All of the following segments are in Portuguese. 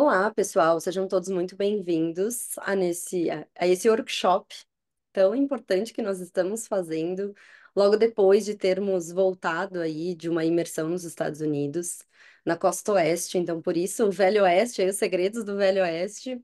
Olá, pessoal, sejam todos muito bem-vindos a, a, a esse workshop tão importante que nós estamos fazendo logo depois de termos voltado aí de uma imersão nos Estados Unidos, na costa oeste, então por isso o Velho Oeste, aí, os segredos do Velho Oeste.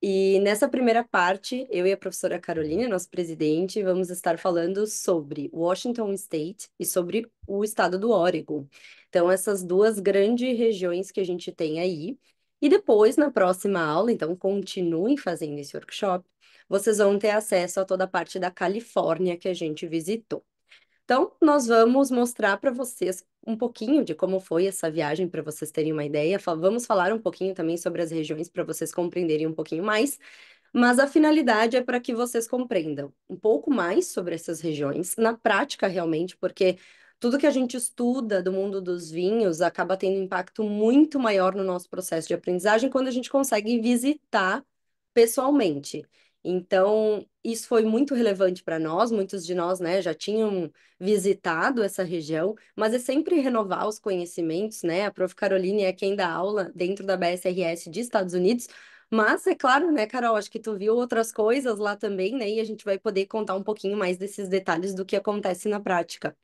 E nessa primeira parte, eu e a professora Carolina, nosso presidente, vamos estar falando sobre Washington State e sobre o estado do Oregon. Então, essas duas grandes regiões que a gente tem aí, e depois, na próxima aula, então continuem fazendo esse workshop, vocês vão ter acesso a toda a parte da Califórnia que a gente visitou. Então, nós vamos mostrar para vocês um pouquinho de como foi essa viagem, para vocês terem uma ideia. Vamos falar um pouquinho também sobre as regiões, para vocês compreenderem um pouquinho mais. Mas a finalidade é para que vocês compreendam um pouco mais sobre essas regiões, na prática, realmente, porque tudo que a gente estuda do mundo dos vinhos acaba tendo um impacto muito maior no nosso processo de aprendizagem quando a gente consegue visitar pessoalmente. Então, isso foi muito relevante para nós, muitos de nós né, já tinham visitado essa região, mas é sempre renovar os conhecimentos, né? A Prof. Caroline é quem dá aula dentro da BSRS de Estados Unidos, mas é claro, né, Carol, acho que tu viu outras coisas lá também, né? E a gente vai poder contar um pouquinho mais desses detalhes do que acontece na prática.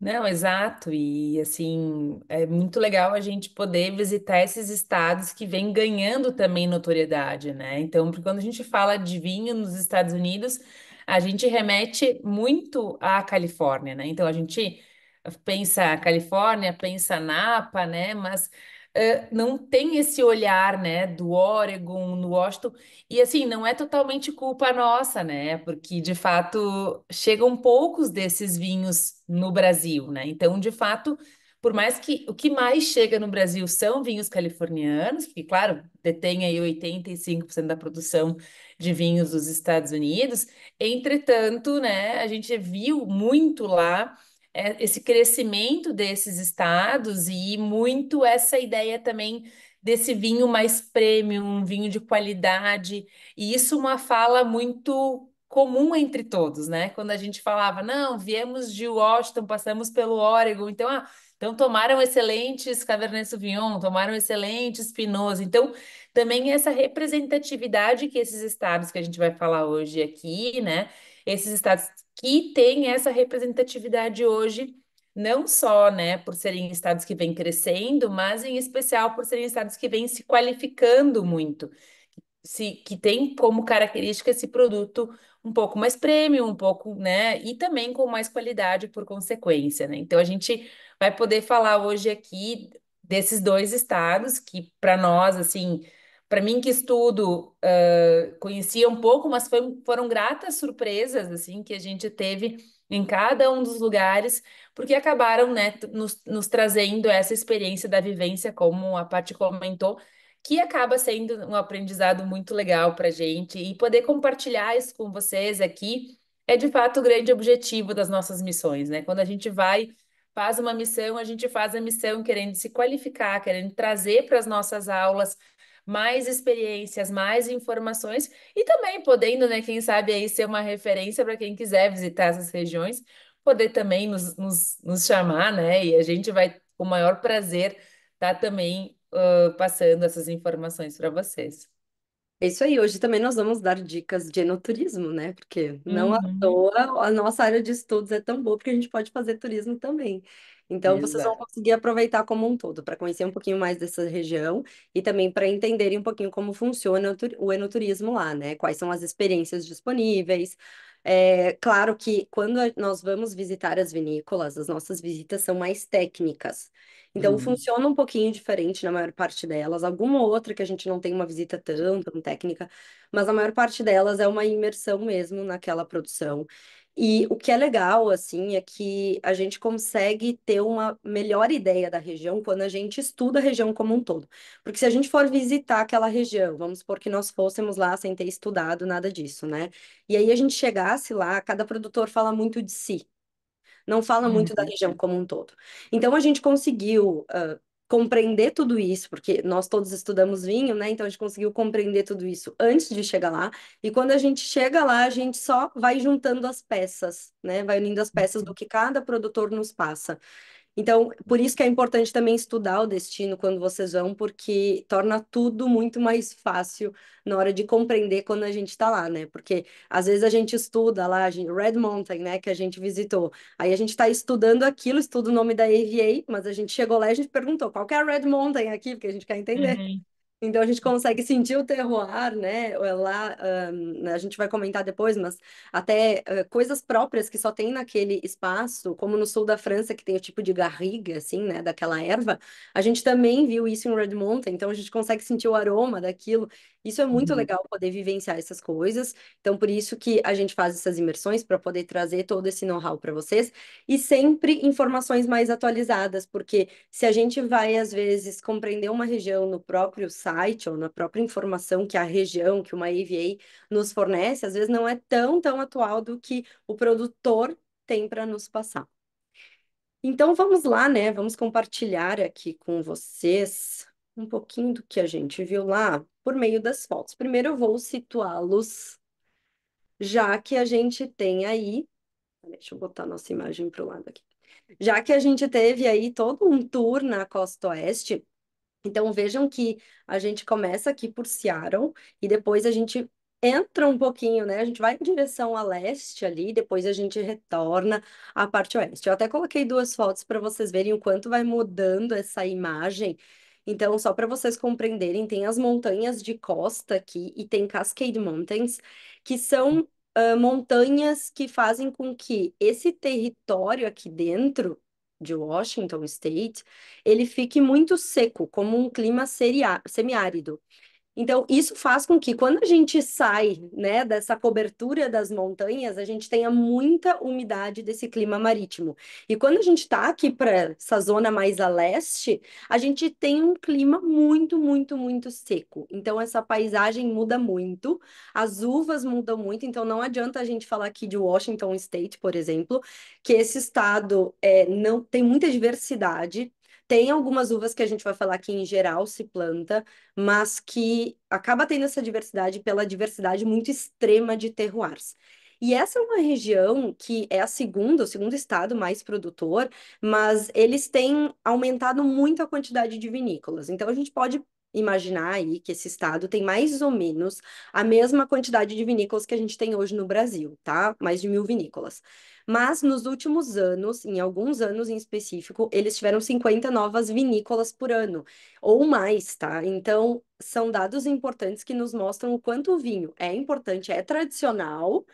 Não, exato. E assim, é muito legal a gente poder visitar esses estados que vêm ganhando também notoriedade, né? Então, porque quando a gente fala de vinho nos Estados Unidos, a gente remete muito à Califórnia, né? Então a gente pensa a Califórnia, pensa Napa, né? Mas não tem esse olhar, né, do Oregon, no Washington, e assim, não é totalmente culpa nossa, né, porque de fato chegam poucos desses vinhos no Brasil, né, então de fato, por mais que o que mais chega no Brasil são vinhos californianos, que claro, detém aí 85% da produção de vinhos dos Estados Unidos, entretanto, né, a gente viu muito lá é, esse crescimento desses estados e muito essa ideia também desse vinho mais premium, um vinho de qualidade, e isso é uma fala muito comum entre todos, né? Quando a gente falava, não, viemos de Washington, passamos pelo Oregon, então, ah, então tomaram excelentes Cabernet Sauvignon, tomaram excelentes Pinot. Então, também essa representatividade que esses estados que a gente vai falar hoje aqui, né? Esses estados que tem essa representatividade hoje, não só né, por serem estados que vêm crescendo, mas em especial por serem estados que vêm se qualificando muito, se, que tem como característica esse produto um pouco mais premium, um pouco, né, e também com mais qualidade por consequência, né? Então a gente vai poder falar hoje aqui desses dois estados que para nós assim para mim que estudo, uh, conhecia um pouco, mas foi, foram gratas surpresas assim que a gente teve em cada um dos lugares, porque acabaram né, nos, nos trazendo essa experiência da vivência, como a Paty comentou, que acaba sendo um aprendizado muito legal para a gente. E poder compartilhar isso com vocês aqui é, de fato, o grande objetivo das nossas missões. Né? Quando a gente vai, faz uma missão, a gente faz a missão querendo se qualificar, querendo trazer para as nossas aulas mais experiências, mais informações e também podendo, né, quem sabe aí ser uma referência para quem quiser visitar essas regiões, poder também nos, nos, nos, chamar, né? E a gente vai, com o maior prazer, estar tá também uh, passando essas informações para vocês. É isso aí, hoje também nós vamos dar dicas de enoturismo, né? Porque não uhum. à toa a nossa área de estudos é tão boa porque a gente pode fazer turismo também. Então, Exato. vocês vão conseguir aproveitar como um todo, para conhecer um pouquinho mais dessa região e também para entenderem um pouquinho como funciona o enoturismo lá, né? Quais são as experiências disponíveis. É, claro que quando nós vamos visitar as vinícolas, as nossas visitas são mais técnicas. Então, uhum. funciona um pouquinho diferente na maior parte delas. Alguma outra que a gente não tem uma visita tão, tão técnica, mas a maior parte delas é uma imersão mesmo naquela produção. E o que é legal, assim, é que a gente consegue ter uma melhor ideia da região quando a gente estuda a região como um todo. Porque se a gente for visitar aquela região, vamos supor que nós fôssemos lá sem ter estudado nada disso, né? E aí a gente chegasse lá, cada produtor fala muito de si, não fala muito uhum. da região como um todo. Então, a gente conseguiu uh, compreender tudo isso, porque nós todos estudamos vinho, né? Então a gente conseguiu compreender tudo isso antes de chegar lá. E quando a gente chega lá, a gente só vai juntando as peças, né? Vai unindo as peças do uhum. que cada produtor nos passa. Então, por isso que é importante também estudar o destino quando vocês vão, porque torna tudo muito mais fácil na hora de compreender quando a gente está lá, né? Porque às vezes a gente estuda lá, a gente, Red Mountain, né, que a gente visitou. Aí a gente está estudando aquilo, estuda o nome da AVA, mas a gente chegou lá e a gente perguntou qual que é a Red Mountain aqui, porque a gente quer entender. Uhum. Então a gente consegue sentir o terroir, né? É lá um, né, a gente vai comentar depois, mas até uh, coisas próprias que só tem naquele espaço, como no sul da França, que tem o tipo de garriga, assim, né? Daquela erva, a gente também viu isso em Red Mountain, então a gente consegue sentir o aroma daquilo. Isso é muito Uhum. legal poder vivenciar essas coisas. Então, por isso que a gente faz essas imersões para poder trazer todo esse know-how para vocês e sempre informações mais atualizadas, porque se a gente vai às vezes compreender uma região no próprio site ou na própria informação que a região, que uma AVA nos fornece, às vezes não é tão, tão atual do que o produtor tem para nos passar. Então vamos lá, né? Vamos compartilhar aqui com vocês um pouquinho do que a gente viu lá por meio das fotos. Primeiro eu vou situá-los, já que a gente tem aí. Deixa eu botar nossa imagem para o lado aqui. Já que a gente teve aí todo um tour na costa oeste, então vejam que a gente começa aqui por Seattle e depois a gente entra um pouquinho, né? A gente vai em direção a leste ali, depois a gente retorna à parte oeste. Eu até coloquei duas fotos para vocês verem o quanto vai mudando essa imagem então, só para vocês compreenderem, tem as montanhas de costa aqui e tem Cascade Mountains, que são uh, montanhas que fazem com que esse território aqui dentro de Washington State, ele fique muito seco, como um clima semiárido. Então, isso faz com que quando a gente sai, né, dessa cobertura das montanhas, a gente tenha muita umidade desse clima marítimo. E quando a gente está aqui para essa zona mais a leste, a gente tem um clima muito, muito, muito seco. Então, essa paisagem muda muito, as uvas mudam muito. Então, não adianta a gente falar aqui de Washington State, por exemplo, que esse estado é, não tem muita diversidade, tem algumas uvas que a gente vai falar que em geral se planta, mas que acaba tendo essa diversidade pela diversidade muito extrema de terroirs. E essa é uma região que é a segunda, o segundo estado mais produtor, mas eles têm aumentado muito a quantidade de vinícolas. Então a gente pode imaginar aí que esse estado tem mais ou menos a mesma quantidade de vinícolas que a gente tem hoje no Brasil, tá? Mais de mil vinícolas. Mas nos últimos anos, em alguns anos em específico, eles tiveram 50 novas vinícolas por ano, ou mais, tá? Então, são dados importantes que nos mostram o quanto o vinho é importante, é tradicional,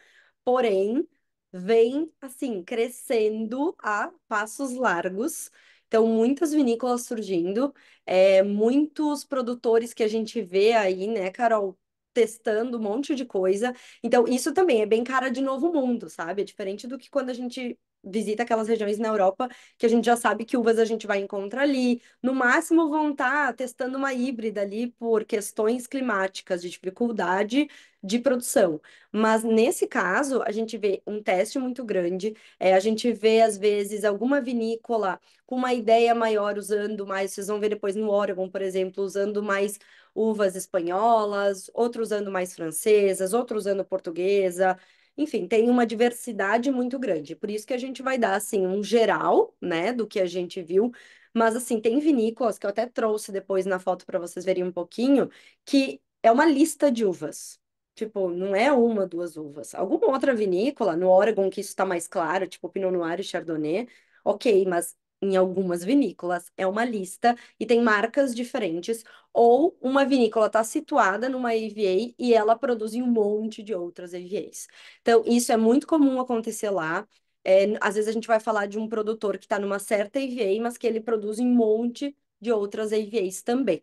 porém, vem, assim, crescendo a passos largos então, muitas vinícolas surgindo, é, muitos produtores que a gente vê aí, né, Carol, testando um monte de coisa. Então, isso também é bem cara de novo mundo, sabe? É diferente do que quando a gente visita aquelas regiões na Europa que a gente já sabe que uvas a gente vai encontrar ali. No máximo vão estar tá testando uma híbrida ali por questões climáticas, de dificuldade de produção. Mas nesse caso, a gente vê um teste muito grande, é, a gente vê, às vezes, alguma vinícola com uma ideia maior usando mais, vocês vão ver depois no Oregon, por exemplo, usando mais uvas espanholas, outros usando mais francesas, outros usando portuguesa. Enfim, tem uma diversidade muito grande. Por isso que a gente vai dar assim um geral, né, do que a gente viu. Mas assim, tem vinícolas que eu até trouxe depois na foto para vocês verem um pouquinho, que é uma lista de uvas. Tipo, não é uma, duas uvas. Alguma outra vinícola, no Oregon, que isso está mais claro, tipo Pinot Noir e Chardonnay, ok, mas em algumas vinícolas. É uma lista e tem marcas diferentes. Ou uma vinícola está situada numa AVA e ela produz em um monte de outras AVAs. Então, isso é muito comum acontecer lá. É, às vezes a gente vai falar de um produtor que está numa certa AVA, mas que ele produz em um monte de outras AVAs também.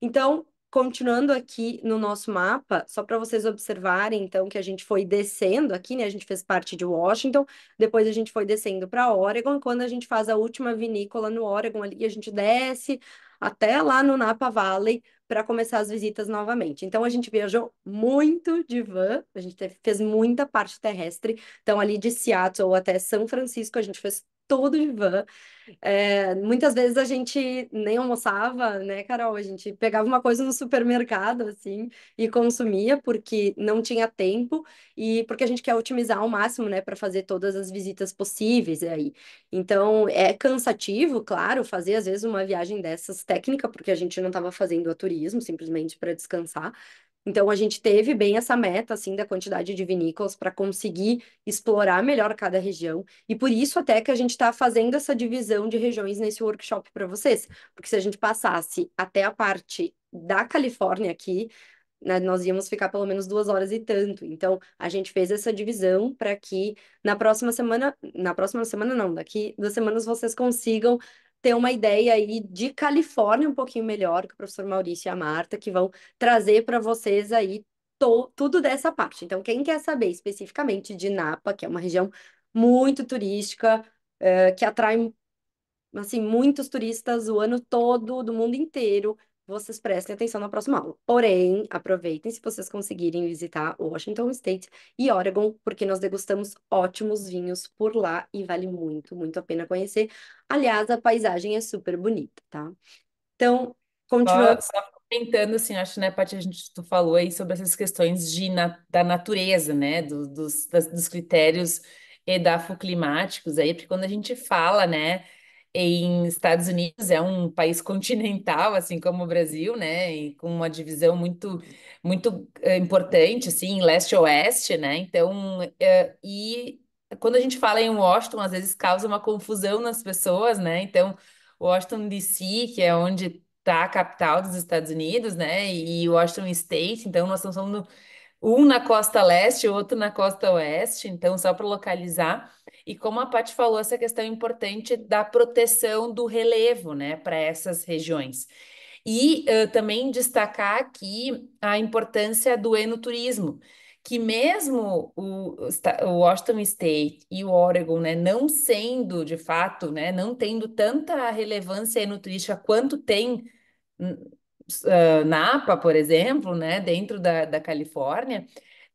Então, Continuando aqui no nosso mapa, só para vocês observarem, então, que a gente foi descendo aqui, né? A gente fez parte de Washington, depois a gente foi descendo para Oregon, quando a gente faz a última vinícola no Oregon ali, a gente desce até lá no Napa Valley para começar as visitas novamente. Então, a gente viajou muito de van, a gente fez muita parte terrestre. Então, ali de Seattle até São Francisco, a gente fez todo de van. É, muitas vezes a gente nem almoçava, né, Carol? A gente pegava uma coisa no supermercado, assim, e consumia, porque não tinha tempo e porque a gente quer otimizar ao máximo, né, para fazer todas as visitas possíveis aí. Então, é cansativo, claro, fazer às vezes uma viagem dessas técnica, porque a gente não estava fazendo a turismo, simplesmente para descansar, então, a gente teve bem essa meta, assim, da quantidade de vinícolas para conseguir explorar melhor cada região. E por isso até que a gente está fazendo essa divisão de regiões nesse workshop para vocês. Porque se a gente passasse até a parte da Califórnia aqui, né, nós íamos ficar pelo menos duas horas e tanto. Então, a gente fez essa divisão para que na próxima semana, na próxima semana não, daqui duas semanas vocês consigam ter uma ideia aí de Califórnia um pouquinho melhor, com o professor Maurício e a Marta, que vão trazer para vocês aí to, tudo dessa parte. Então, quem quer saber especificamente de Napa, que é uma região muito turística, é, que atrai assim, muitos turistas o ano todo, do mundo inteiro, vocês prestem atenção na próxima aula. Porém, aproveitem se vocês conseguirem visitar Washington State e Oregon, porque nós degustamos ótimos vinhos por lá e vale muito, muito a pena conhecer. Aliás, a paisagem é super bonita, tá? Então, continuando. comentando, assim, acho, né, Paty, a gente tu falou aí sobre essas questões de na, da natureza, né, do, dos, das, dos critérios edafoclimáticos aí, porque quando a gente fala, né, em Estados Unidos é um país continental, assim como o Brasil, né? E com uma divisão muito, muito eh, importante, assim, leste-oeste, né? Então, eh, e quando a gente fala em Washington, às vezes causa uma confusão nas pessoas, né? Então, Washington DC, que é onde está a capital dos Estados Unidos, né? E Washington State, então nós estamos falando um na costa leste, outro na costa oeste, então só para localizar. E como a Paty falou, essa questão importante da proteção do relevo, né, para essas regiões. E uh, também destacar aqui a importância do enoturismo, que mesmo o, o Washington State e o Oregon, né, não sendo de fato, né, não tendo tanta relevância enoturística quanto tem uh, Napa, por exemplo, né, dentro da, da Califórnia,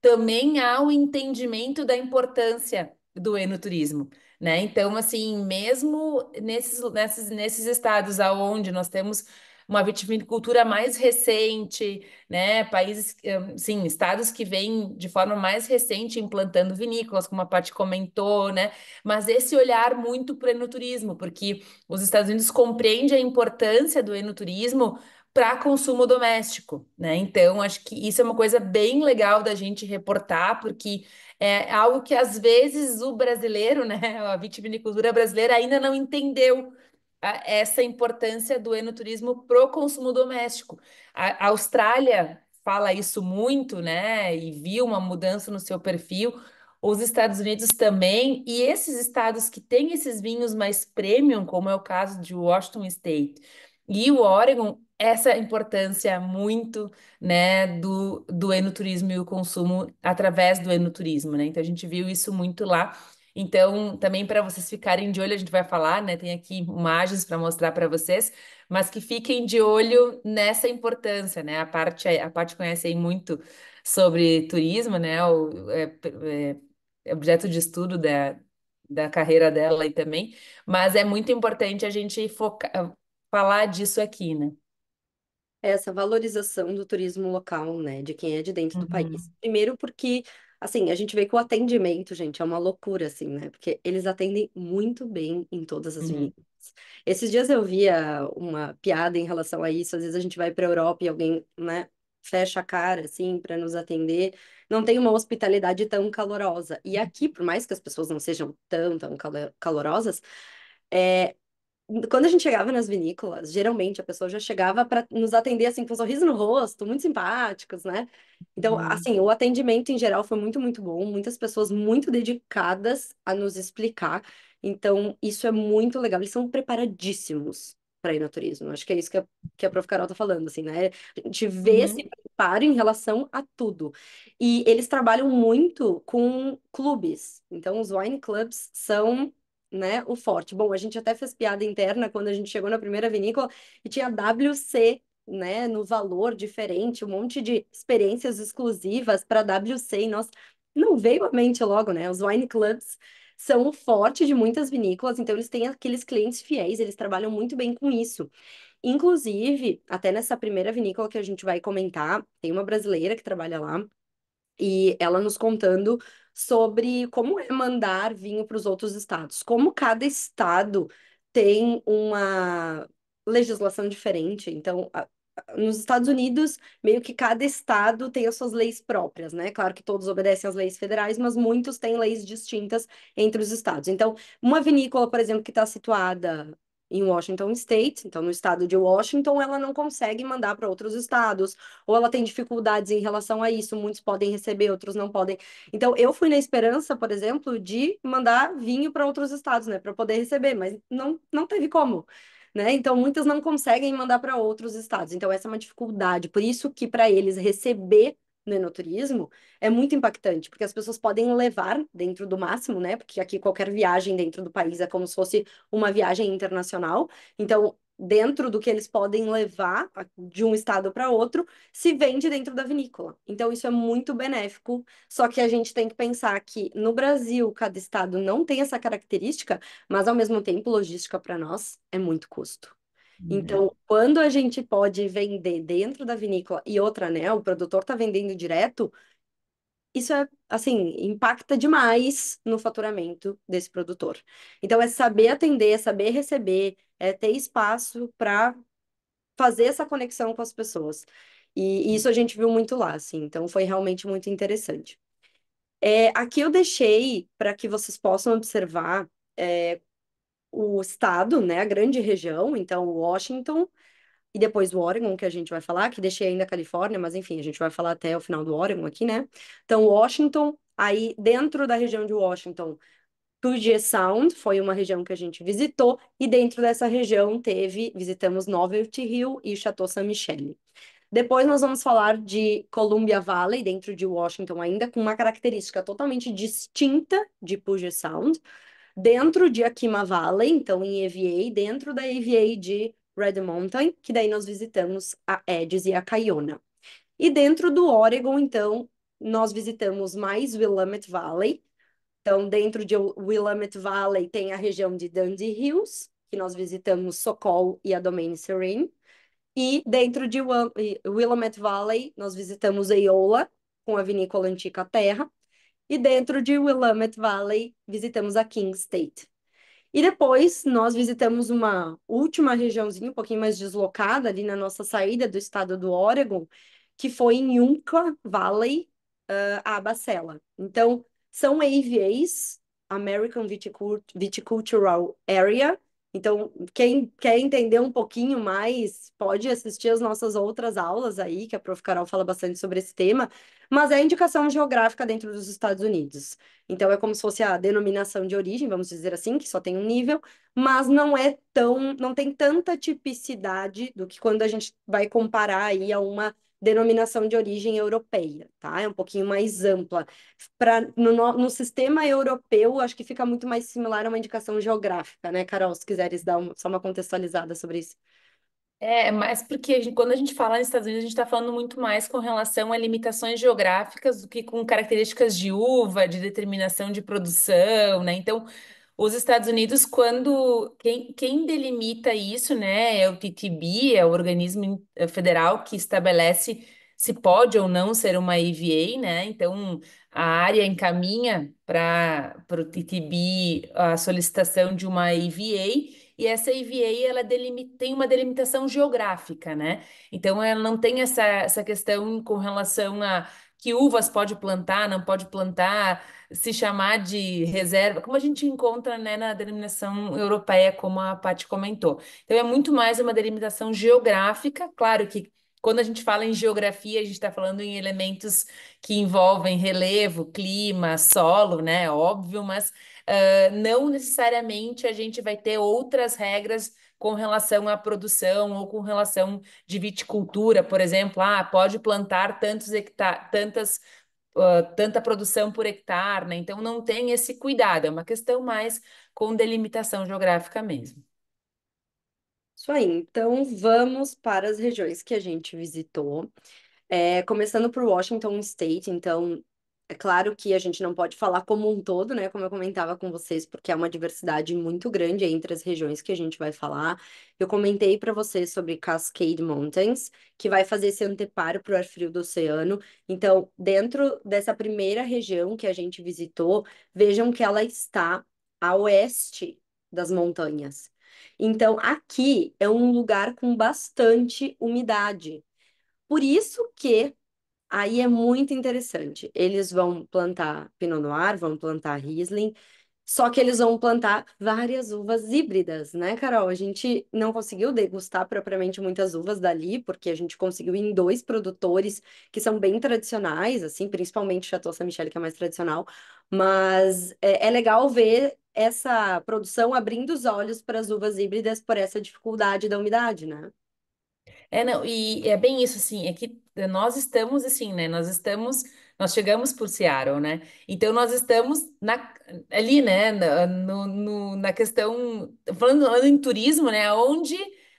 também há o entendimento da importância do enoturismo, né? Então, assim, mesmo nesses, nesses, nesses estados aonde nós temos uma vitivinicultura mais recente, né? Países, hum, sim, estados que vêm de forma mais recente implantando vinícolas, como a parte comentou, né? Mas esse olhar muito para o enoturismo, porque os Estados Unidos compreendem a importância do enoturismo para consumo doméstico, né? Então, acho que isso é uma coisa bem legal da gente reportar, porque é algo que às vezes o brasileiro, né, a vitivinicultura brasileira ainda não entendeu essa importância do enoturismo para o consumo doméstico. A Austrália fala isso muito, né, e viu uma mudança no seu perfil, os Estados Unidos também, e esses estados que têm esses vinhos mais premium, como é o caso de Washington State e o Oregon, essa importância muito, né, do, do enoturismo e o consumo através do enoturismo, né? Então a gente viu isso muito lá. Então, também para vocês ficarem de olho, a gente vai falar, né? Tem aqui imagens para mostrar para vocês, mas que fiquem de olho nessa importância, né? A parte a parte conhece aí muito sobre turismo, né? O é, é, é objeto de estudo da, da carreira dela aí também, mas é muito importante a gente focar, falar disso aqui, né? essa valorização do turismo local, né, de quem é de dentro do país. Uhum. Primeiro porque, assim, a gente vê que o atendimento, gente, é uma loucura, assim, né, porque eles atendem muito bem em todas as Uhum. Esses dias eu via uma piada em relação a isso, às vezes a gente vai para a Europa e alguém, né, fecha a cara, assim, para nos atender, não tem uma hospitalidade tão calorosa. E aqui, por mais que as pessoas não sejam tão, tão calorosas, é, quando a gente chegava nas vinícolas, geralmente a pessoa já chegava para nos atender assim com um sorriso no rosto, muito simpáticos, né? Então, uhum. assim, o atendimento em geral foi muito, muito bom, muitas pessoas muito dedicadas a nos explicar. Então, isso é muito legal, eles são preparadíssimos para ir no turismo. Acho que é isso que a, que a Prof. Carol tá falando, assim, né? A gente vê uhum. esse preparo em relação a tudo. E eles trabalham muito com clubes. Então, os wine clubs são né, o forte. Bom, a gente até fez piada interna quando a gente chegou na primeira vinícola e tinha WC, né, no valor diferente, um monte de experiências exclusivas para WC e nós não veio à mente logo, né? Os wine clubs são o forte de muitas vinícolas, então eles têm aqueles clientes fiéis, eles trabalham muito bem com isso. Inclusive, até nessa primeira vinícola que a gente vai comentar, tem uma brasileira que trabalha lá e ela nos contando sobre como é mandar vinho para os outros estados, como cada estado tem uma legislação diferente. Então, a, nos Estados Unidos, meio que cada estado tem as suas leis próprias, né? Claro que todos obedecem às leis federais, mas muitos têm leis distintas entre os estados. Então, uma vinícola, por exemplo, que está situada em Washington State, então no estado de Washington, ela não consegue mandar para outros estados, ou ela tem dificuldades em relação a isso, muitos podem receber, outros não podem. Então eu fui na esperança, por exemplo, de mandar vinho para outros estados, né, para poder receber, mas não não teve como. Né? Então muitas não conseguem mandar para outros estados. Então essa é uma dificuldade. Por isso que para eles receber né, no enoturismo é muito impactante, porque as pessoas podem levar dentro do máximo, né? Porque aqui qualquer viagem dentro do país é como se fosse uma viagem internacional. Então, dentro do que eles podem levar de um estado para outro, se vende dentro da vinícola. Então, isso é muito benéfico. Só que a gente tem que pensar que no Brasil, cada estado não tem essa característica, mas ao mesmo tempo, logística para nós é muito custo. Né? Então, quando a gente pode vender dentro da vinícola e outra, né, o produtor está vendendo direto, isso é assim, impacta demais no faturamento desse produtor. Então, é saber atender, é saber receber, é ter espaço para fazer essa conexão com as pessoas. E, isso a gente viu muito lá, assim, então foi realmente muito interessante. É, aqui eu deixei para que vocês possam observar é, o estado, né, a grande região, então Washington e depois o Oregon, que a gente vai falar, que deixei ainda a Califórnia, mas enfim, a gente vai falar até o final do Oregon aqui, né? Então, Washington, aí dentro da região de Washington, Puget Sound foi uma região que a gente visitou, e dentro dessa região teve, visitamos Novelty Hill e Chateau Saint-Michel. Depois nós vamos falar de Columbia Valley, dentro de Washington ainda, com uma característica totalmente distinta de Puget Sound, dentro de Akima Valley, então em EVA, dentro da EVA de Red Mountain, que daí nós visitamos a Edges e a Caiona. E dentro do Oregon, então, nós visitamos mais Willamette Valley. Então, dentro de Willamette Valley tem a região de Dundee Hills, que nós visitamos Socol e a Domain Serene. E dentro de Willamette Valley, nós visitamos Eola, com a vinícola Antica Terra, e dentro de Willamette Valley visitamos a King State. E depois nós visitamos uma última regiãozinha, um pouquinho mais deslocada ali na nossa saída do estado do Oregon, que foi em Yunca Valley, uh, Abacela. Então, são AVAs, American Viticult Viticultural Area, então, quem quer entender um pouquinho mais, pode assistir as nossas outras aulas aí, que a Prof. Carol fala bastante sobre esse tema, mas é indicação geográfica dentro dos Estados Unidos. Então, é como se fosse a denominação de origem, vamos dizer assim, que só tem um nível, mas não é tão, não tem tanta tipicidade do que quando a gente vai comparar aí a uma denominação de origem europeia, tá? É um pouquinho mais ampla. Pra, no, no sistema europeu, acho que fica muito mais similar a uma indicação geográfica, né, Carol? Se quiseres dar uma, só uma contextualizada sobre isso. É, é mas porque a gente, quando a gente fala nos Estados Unidos, a gente está falando muito mais com relação a limitações geográficas do que com características de uva, de determinação de produção, né? Então, os Estados Unidos, quando quem, quem delimita isso, né, é o TTB, é o organismo eh, federal que estabelece se pode ou não ser uma EVA, né? Então a área encaminha para o TTB a solicitação de uma EVA e essa EVA ela delimita, tem uma delimitação geográfica, né? Então ela não tem essa, essa questão com relação a que uvas pode plantar, não pode plantar, se chamar de reserva, como a gente encontra né, na denominação europeia, como a Paty comentou. Então, é muito mais uma delimitação geográfica, claro que quando a gente fala em geografia, a gente está falando em elementos que envolvem relevo, clima, solo, né? Óbvio, mas uh, não necessariamente a gente vai ter outras regras com relação à produção ou com relação de viticultura, por exemplo, ah, pode plantar tantos hectares, tantas Uh, tanta produção por hectare, né? Então não tem esse cuidado, é uma questão mais com delimitação geográfica mesmo. Isso aí, então vamos para as regiões que a gente visitou. É, começando por Washington State, então é claro que a gente não pode falar como um todo, né? Como eu comentava com vocês, porque é uma diversidade muito grande entre as regiões que a gente vai falar. Eu comentei para vocês sobre Cascade Mountains, que vai fazer esse anteparo para o ar frio do oceano. Então, dentro dessa primeira região que a gente visitou, vejam que ela está a oeste das montanhas. Então, aqui é um lugar com bastante umidade. Por isso que Aí é muito interessante. Eles vão plantar Pinot Noir, vão plantar Riesling, só que eles vão plantar várias uvas híbridas, né, Carol? A gente não conseguiu degustar propriamente muitas uvas dali, porque a gente conseguiu em dois produtores que são bem tradicionais, assim, principalmente Chateau Saint-Michel, que é mais tradicional, mas é, é legal ver essa produção abrindo os olhos para as uvas híbridas por essa dificuldade da umidade, né? É, não, e é bem isso, assim, é que nós estamos assim, né? Nós estamos, nós chegamos por Seattle, né? Então nós estamos na, ali, né? Na, no, no- na questão, falando, falando em turismo, né? Onde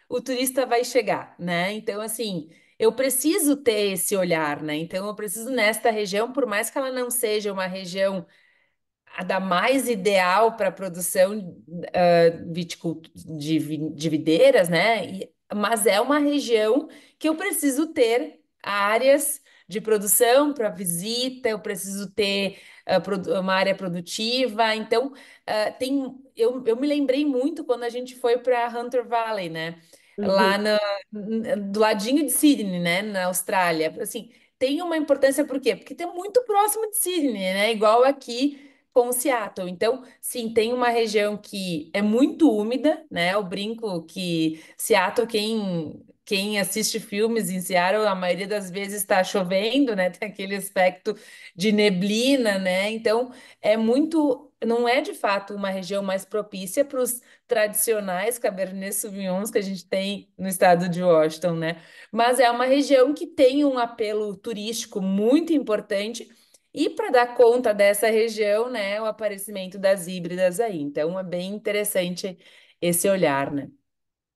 o turista vai chegar, né? Então, assim, eu preciso ter esse olhar, né? Então, eu preciso nesta região, por mais que ela não seja uma região a da mais ideal para produção ah, de, de videiras, né? E mas é uma região que eu preciso ter áreas de produção para visita, eu preciso ter uh, uma área produtiva. Então, uh, tem, eu, eu me lembrei muito quando a gente foi para Hunter Valley, né? Uhum. Lá no, do ladinho de Sydney, né? Na Austrália. Assim, tem uma importância por quê? Porque tem muito próximo de Sydney, né? Igual aqui com Seattle. Então, sim, tem uma região que é muito úmida, né? Eu brinco que Seattle, quem quem assiste filmes em Seattle, a maioria das vezes está chovendo, né? Tem aquele aspecto de neblina, né? Então, é muito. Não é de fato uma região mais propícia para os tradicionais Cabernet Sauvignons que a gente tem no estado de Washington, né? Mas é uma região que tem um apelo turístico muito importante e para dar conta dessa região, né, o aparecimento das híbridas aí. Então, é bem interessante esse olhar, né?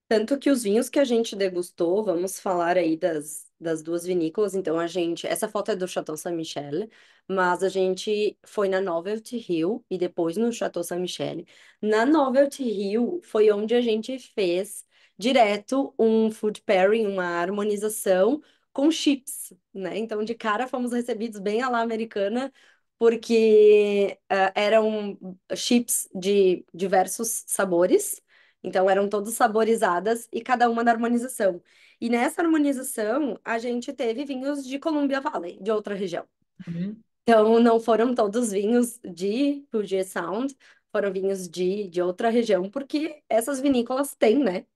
Tanto que os vinhos que a gente degustou, vamos falar aí das, das duas vinícolas. Então, a gente. Essa foto é do Chateau Saint-Michel, mas a gente foi na Novelty Hill e depois no Chateau Saint-Michel. Na Novelty Hill foi onde a gente fez direto um food pairing, uma harmonização com chips, né? Então, de cara, fomos recebidos bem à lá americana, porque uh, eram chips de diversos sabores, então eram todos saborizadas e cada uma na harmonização. E nessa harmonização, a gente teve vinhos de Columbia Valley, de outra região. Uhum. Então, não foram todos vinhos de Puget Sound, foram vinhos de, de outra região, porque essas vinícolas têm, né,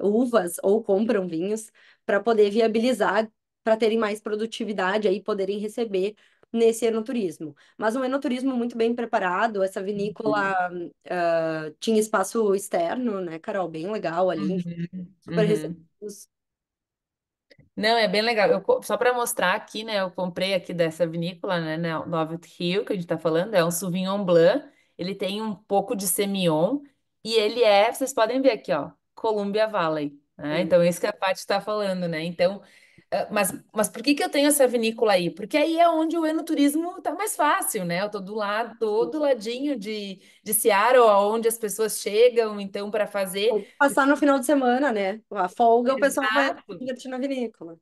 uvas ou compram vinhos para poder viabilizar, para terem mais produtividade aí poderem receber nesse enoturismo. Mas um enoturismo muito bem preparado, essa vinícola uhum. uh, tinha espaço externo, né, Carol? Bem legal ali, uhum. super uhum. recebidos. Não, é bem legal. Eu, só para mostrar aqui, né? Eu comprei aqui dessa vinícola, né? Na Nova Rio, que a gente está falando, é um Sauvignon Blanc. Ele tem um pouco de Semillon e ele é, vocês podem ver aqui, ó. Columbia Valley, né? é Então, uhum. isso que a Paty está falando, né? Então, ah, mas, mas por que que eu tenho essa vinícola aí? Porque aí é onde o enoturismo tá mais fácil, né? Eu tô do lado, todo ladinho de, de Seattle, aonde as pessoas chegam, então, para fazer... Passar no final de semana, né? A folga, o pessoal vai divertir na vinícola.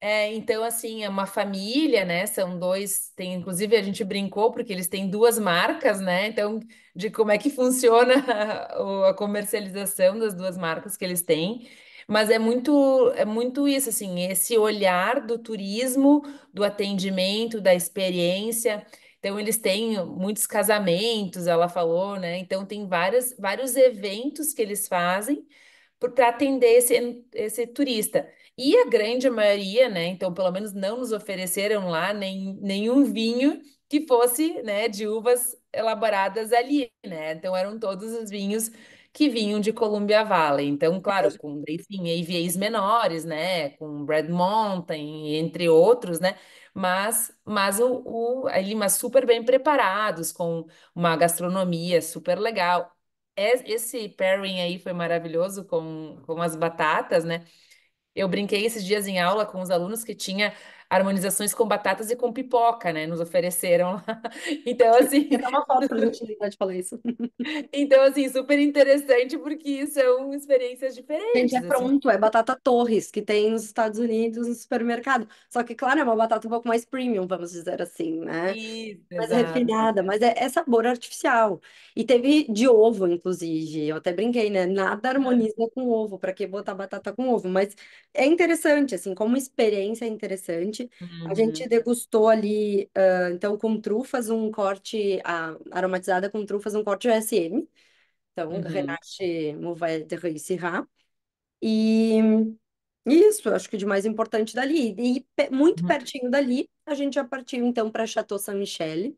É, então, assim, é uma família, né? São dois, tem, inclusive, a gente brincou porque eles têm duas marcas, né? Então, de como é que funciona a, a comercialização das duas marcas que eles têm. Mas é muito, é muito isso, assim, esse olhar do turismo, do atendimento, da experiência. Então, eles têm muitos casamentos, ela falou, né? Então, tem várias, vários eventos que eles fazem para atender esse, esse turista. E a grande maioria, né? Então, pelo menos não nos ofereceram lá nem, nenhum vinho que fosse, né, de uvas elaboradas ali, né? Então, eram todos os vinhos que vinham de Columbia Valley. Então, claro, com enfim, AVAs menores, né? Com Red Mountain, entre outros, né? Mas, mas o, o ali, mas super bem preparados, com uma gastronomia super legal. Esse pairing aí foi maravilhoso com, com as batatas, né? Eu brinquei esses dias em aula com os alunos que tinha harmonizações com batatas e com pipoca, né? Nos ofereceram lá. Então, assim. Dá uma foto pra gente lembrar de falar isso. Então, assim, super interessante, porque são experiências diferentes. Gente, é assim. pronto, é batata Torres, que tem nos Estados Unidos no supermercado. Só que, claro, é uma batata um pouco mais premium, vamos dizer assim, né? Isso, mais exato. refinada, mas é, é sabor artificial. E teve de ovo, inclusive. Eu até brinquei, né? Nada harmoniza com ovo, para que botar batata com ovo? Mas é interessante, assim, como experiência é interessante. Uhum. A gente uhum. degustou ali, uh, então, com trufas, um corte uh, aromatizada com trufas, um corte OSM. Então, uhum. Renate Mouvaille de Reuil E isso, acho que de mais importante dali. E pe muito uhum. pertinho dali, a gente já partiu, então, para Chateau Saint-Michel.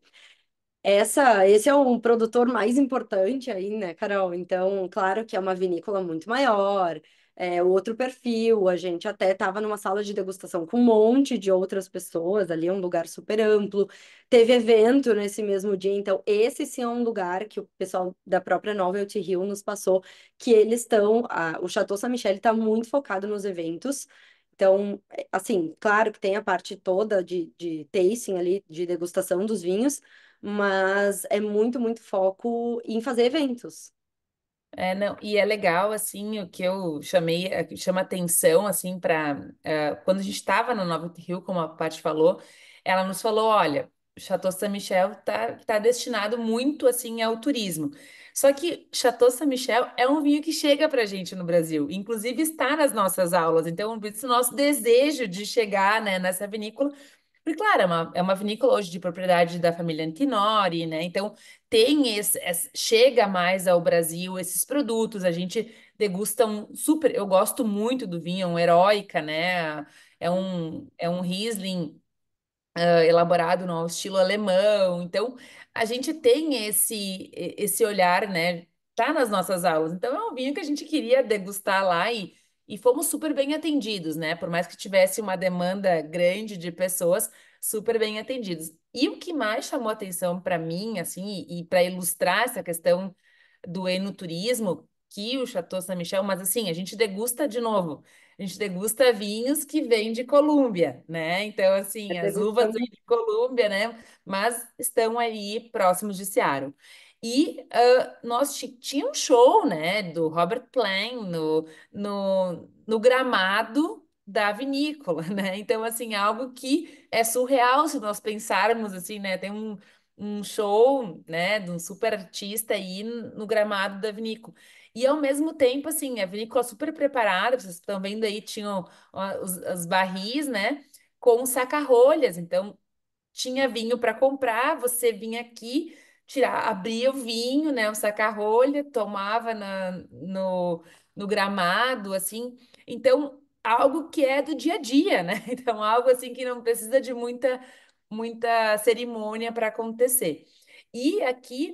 Essa, esse é um produtor mais importante aí, né, Carol? Então, claro que é uma vinícola muito maior, é, outro perfil. A gente até estava numa sala de degustação com um monte de outras pessoas ali, é um lugar super amplo. Teve evento nesse mesmo dia, então esse sim é um lugar que o pessoal da própria Novelty Hill nos passou, que eles estão, o Chateau Saint-Michel está muito focado nos eventos. Então, assim, claro que tem a parte toda de, de tasting ali, de degustação dos vinhos, mas é muito, muito foco em fazer eventos. É, não, e é legal, assim, o que eu chamei, é, chama atenção, assim, para uh, é, quando a gente estava na Nova Rio, como a Paty falou, ela nos falou, olha, Chateau Saint-Michel tá, tá destinado muito, assim, ao turismo. Só que Chateau Saint-Michel é um vinho que chega para a gente no Brasil, inclusive está nas nossas aulas, então, por isso, nosso desejo de chegar, né, nessa vinícola, porque, claro, é uma, é uma vinícola hoje de propriedade da família Antinori, né? Então, tem esse, esse, chega mais ao Brasil esses produtos, a gente degusta um super... Eu gosto muito do vinho, é um heróica, né? É um, é um Riesling Uh, elaborado no estilo alemão. Então, a gente tem esse esse olhar, né? Tá nas nossas aulas. Então, é um vinho que a gente queria degustar lá e e fomos super bem atendidos, né? Por mais que tivesse uma demanda grande de pessoas, super bem atendidos. E o que mais chamou atenção para mim, assim, e, e para ilustrar essa questão do enoturismo, que o Chateau Saint Michel, mas assim, a gente degusta de novo. A gente degusta vinhos que vêm de Colômbia, né? Então, assim, é as uvas vêm de Colômbia, né? Mas estão ali próximos de Searo. E uh, nós tinha um show, né, do Robert Plant no, no, no gramado da vinícola, né? Então, assim, algo que é surreal se nós pensarmos, assim, né? Tem um, um show, né, de um super artista aí no gramado da vinícola. E ao mesmo tempo, assim, a vinícola super preparada, vocês estão vendo aí, tinham os, os barris, né, com saca-rolhas. Então, tinha vinho para comprar, você vinha aqui, tirar, abria o vinho, né, o sacarrolha, tomava na, no, no gramado, assim. Então, algo que é do dia a dia, né? Então, algo assim que não precisa de muita, muita cerimônia para acontecer. E aqui,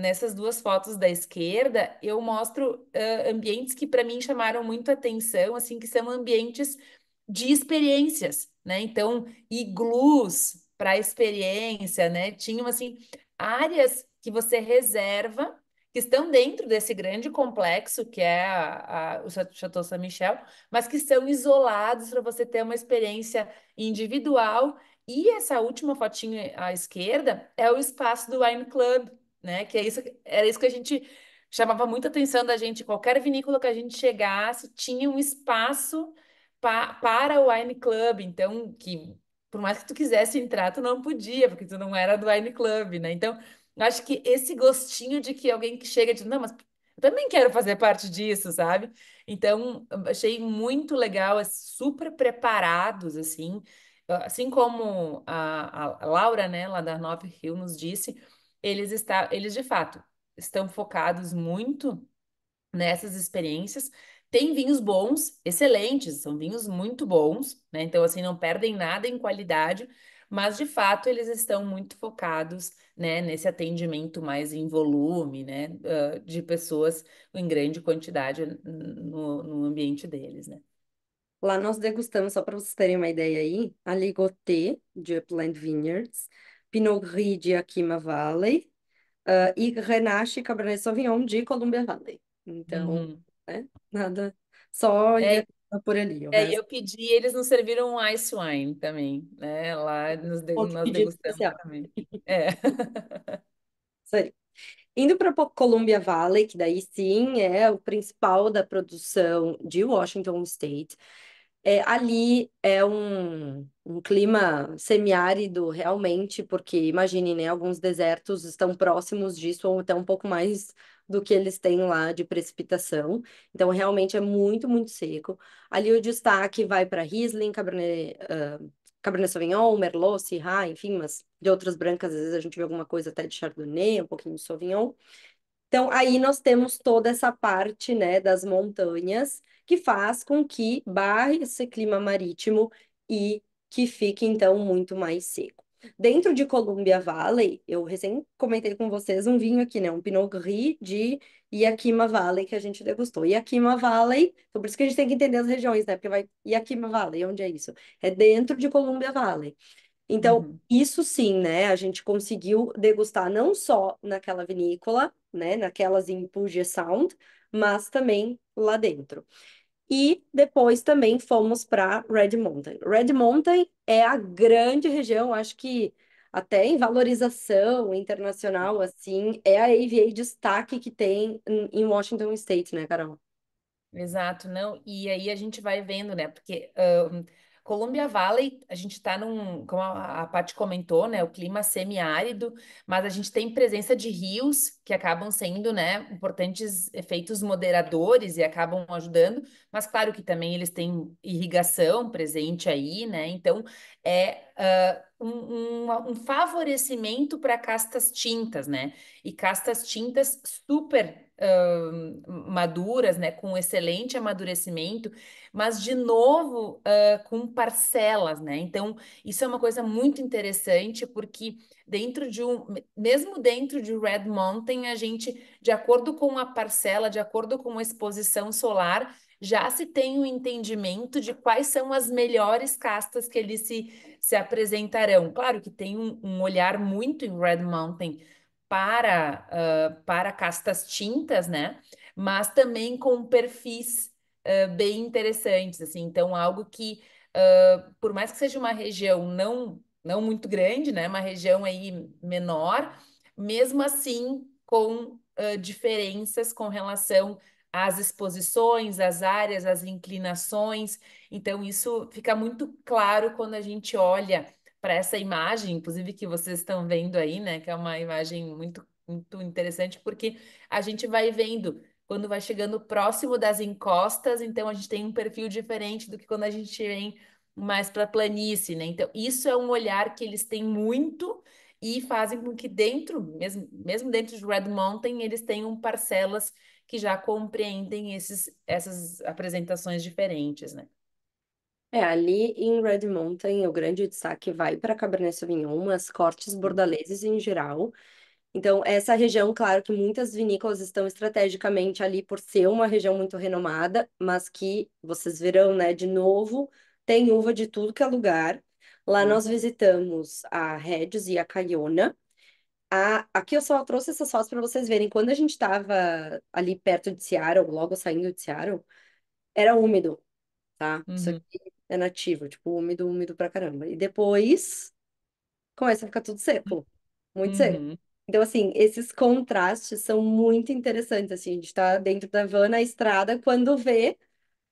nessas duas fotos da esquerda, eu mostro uh, ambientes que para mim chamaram muito atenção, assim, que são ambientes de experiências, né? Então, iglus para experiência, né? Tinham, assim, áreas que você reserva, que estão dentro desse grande complexo que é a, a, o Chateau Saint-Michel, mas que são isolados para você ter uma experiência individual. E essa última fotinha à esquerda é o espaço do Wine Club, né? Que é isso, era isso que a gente chamava muita atenção da gente. Qualquer vinícola que a gente chegasse tinha um espaço pa, para o Wine Club, então que por mais que tu quisesse entrar, tu não podia, porque tu não era do Wine Club, né? Então, acho que esse gostinho de que alguém que chega de, não, mas eu também quero fazer parte disso, sabe? Então, achei muito legal, é super preparados, assim, ah, assim como a, a Laura, né, lá da Nove Rio nos disse, eles, está, eles de fato estão focados muito nessas experiências, tem vinhos bons, excelentes, são vinhos muito bons, né? Então, assim, não perdem nada em qualidade, mas de fato eles estão muito focados né, nesse atendimento mais em volume, né, de pessoas em grande quantidade no, no ambiente deles, né. Lá nós degustamos, só para vocês terem uma ideia aí, a Ligoté, de Upland Vineyards, Pinot Gris de Akima Valley uh, e Renache Cabernet Sauvignon de Columbia Valley. Então, uhum né? Nada, só é, ia por ali, é, resto. eu pedi, eles nos serviram um ice wine também, né? Lá nos, nós degustamos também. É. Isso aí. Indo para Columbia Valley, que daí sim é o principal da produção de Washington State. É, ali é um, um clima semiárido realmente, porque imagine, né, alguns desertos estão próximos disso ou até um pouco mais do que eles têm lá de precipitação. Então, realmente é muito, muito seco. Ali o destaque vai para Riesling, Cabernet, uh, Cabernet Sauvignon, Merlot, Syrah, enfim, mas de outras brancas, às vezes a gente vê alguma coisa até de Chardonnay, um pouquinho de Sauvignon. Então, aí nós temos toda essa parte, né, das montanhas, que faz com que barre esse clima marítimo e que fique, então, muito mais seco. Dentro de Columbia Valley, eu recém comentei com vocês um vinho aqui, né? Um Pinot Gris de Yakima Valley que a gente degustou. Yakima Valley, então por isso que a gente tem que entender as regiões, né? Porque vai Yakima Valley, onde é isso? É dentro de Columbia Valley. Então, uhum. isso sim, né? A gente conseguiu degustar não só naquela vinícola, né? Naquelas em Puget Sound, mas também lá dentro. E depois também fomos para Red Mountain. Red Mountain é a grande região, acho que até em valorização internacional, assim, é a AVA destaque que tem em Washington State, né, Carol? Exato, não. E aí a gente vai vendo, né? Porque uh, Columbia Valley, a gente está num, como a, Paty comentou, né, o clima semiárido, mas a gente tem presença de rios que acabam sendo, né, importantes efeitos moderadores e acabam ajudando, mas claro que também eles têm irrigação presente aí, né, então é uh, um, um, um favorecimento para castas tintas, né, e castas tintas super maduras, né, com excelente amadurecimento, mas de novo uh, com parcelas, né? Então isso é uma coisa muito interessante porque dentro de um, mesmo dentro de Red Mountain, a gente, de acordo com a parcela, de acordo com a exposição solar, já se tem o um entendimento de quais são as melhores castas que eles se, se apresentarão. Claro que tem um, um olhar muito em Red Mountain para, uh, para castas tintas, né? Mas também com perfis uh, bem interessantes, assim. Então, algo que, uh, por mais que seja uma região não, não muito grande, né? Uma região aí menor, mesmo assim com diferenças com relação às exposições, às áreas, às inclinações. Então, isso fica muito claro quando a gente olha para essa imagem, inclusive que vocês estão vendo aí, né? Que é uma imagem muito, muito interessante, porque a gente vai vendo quando vai chegando próximo das encostas, então a gente tem um perfil diferente do que quando a gente vem mais para a planície, né? Então, isso é um olhar que eles têm muito e fazem com que dentro, mesmo, mesmo dentro de Red Mountain, eles tenham parcelas que já compreendem esses, essas apresentações diferentes, né? É, ali em Red Mountain, o grande destaque vai para Cabernet Sauvignon, mas cortes uhum. bordaleses em geral. Então, essa região, claro que muitas vinícolas estão estrategicamente ali por ser uma região muito renomada, mas que vocês verão, né, de novo, tem uva de tudo que é lugar. Lá uhum. nós visitamos a Regis e a Caiona. A, aqui eu só trouxe essas fotos para vocês verem. Quando a gente estava ali perto de Seattle, logo saindo de Seattle, era úmido, tá? Isso Uhum. aqui é nativo, tipo, úmido, úmido pra caramba. E depois começa a ficar tudo seco, muito seco. Uhum. Então, assim, esses contrastes são muito interessantes, assim, a gente tá dentro da van na estrada, quando vê,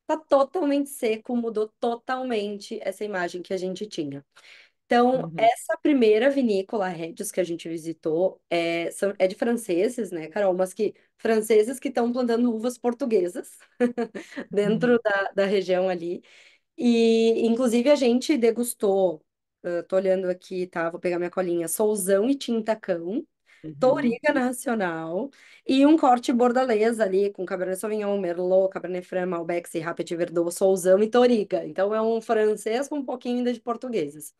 tá totalmente seco, mudou totalmente essa imagem que a gente tinha. Então, uhum. essa primeira vinícola Regis que a gente visitou é, são, é de franceses, né, Carol? Mas que franceses que estão plantando uvas portuguesas dentro uhum. da, da região ali. E, inclusive, a gente degustou, uh, tô olhando aqui, tá? Vou pegar minha colinha, Souzão e Tintacão, Uhum. Touriga Nacional e um corte bordelês ali com Cabernet Sauvignon, Merlot, Cabernet Franc, Malbec, Syrah, Petit Verdot, Souzão e Touriga. Então é um francês com um pouquinho ainda de portugueses.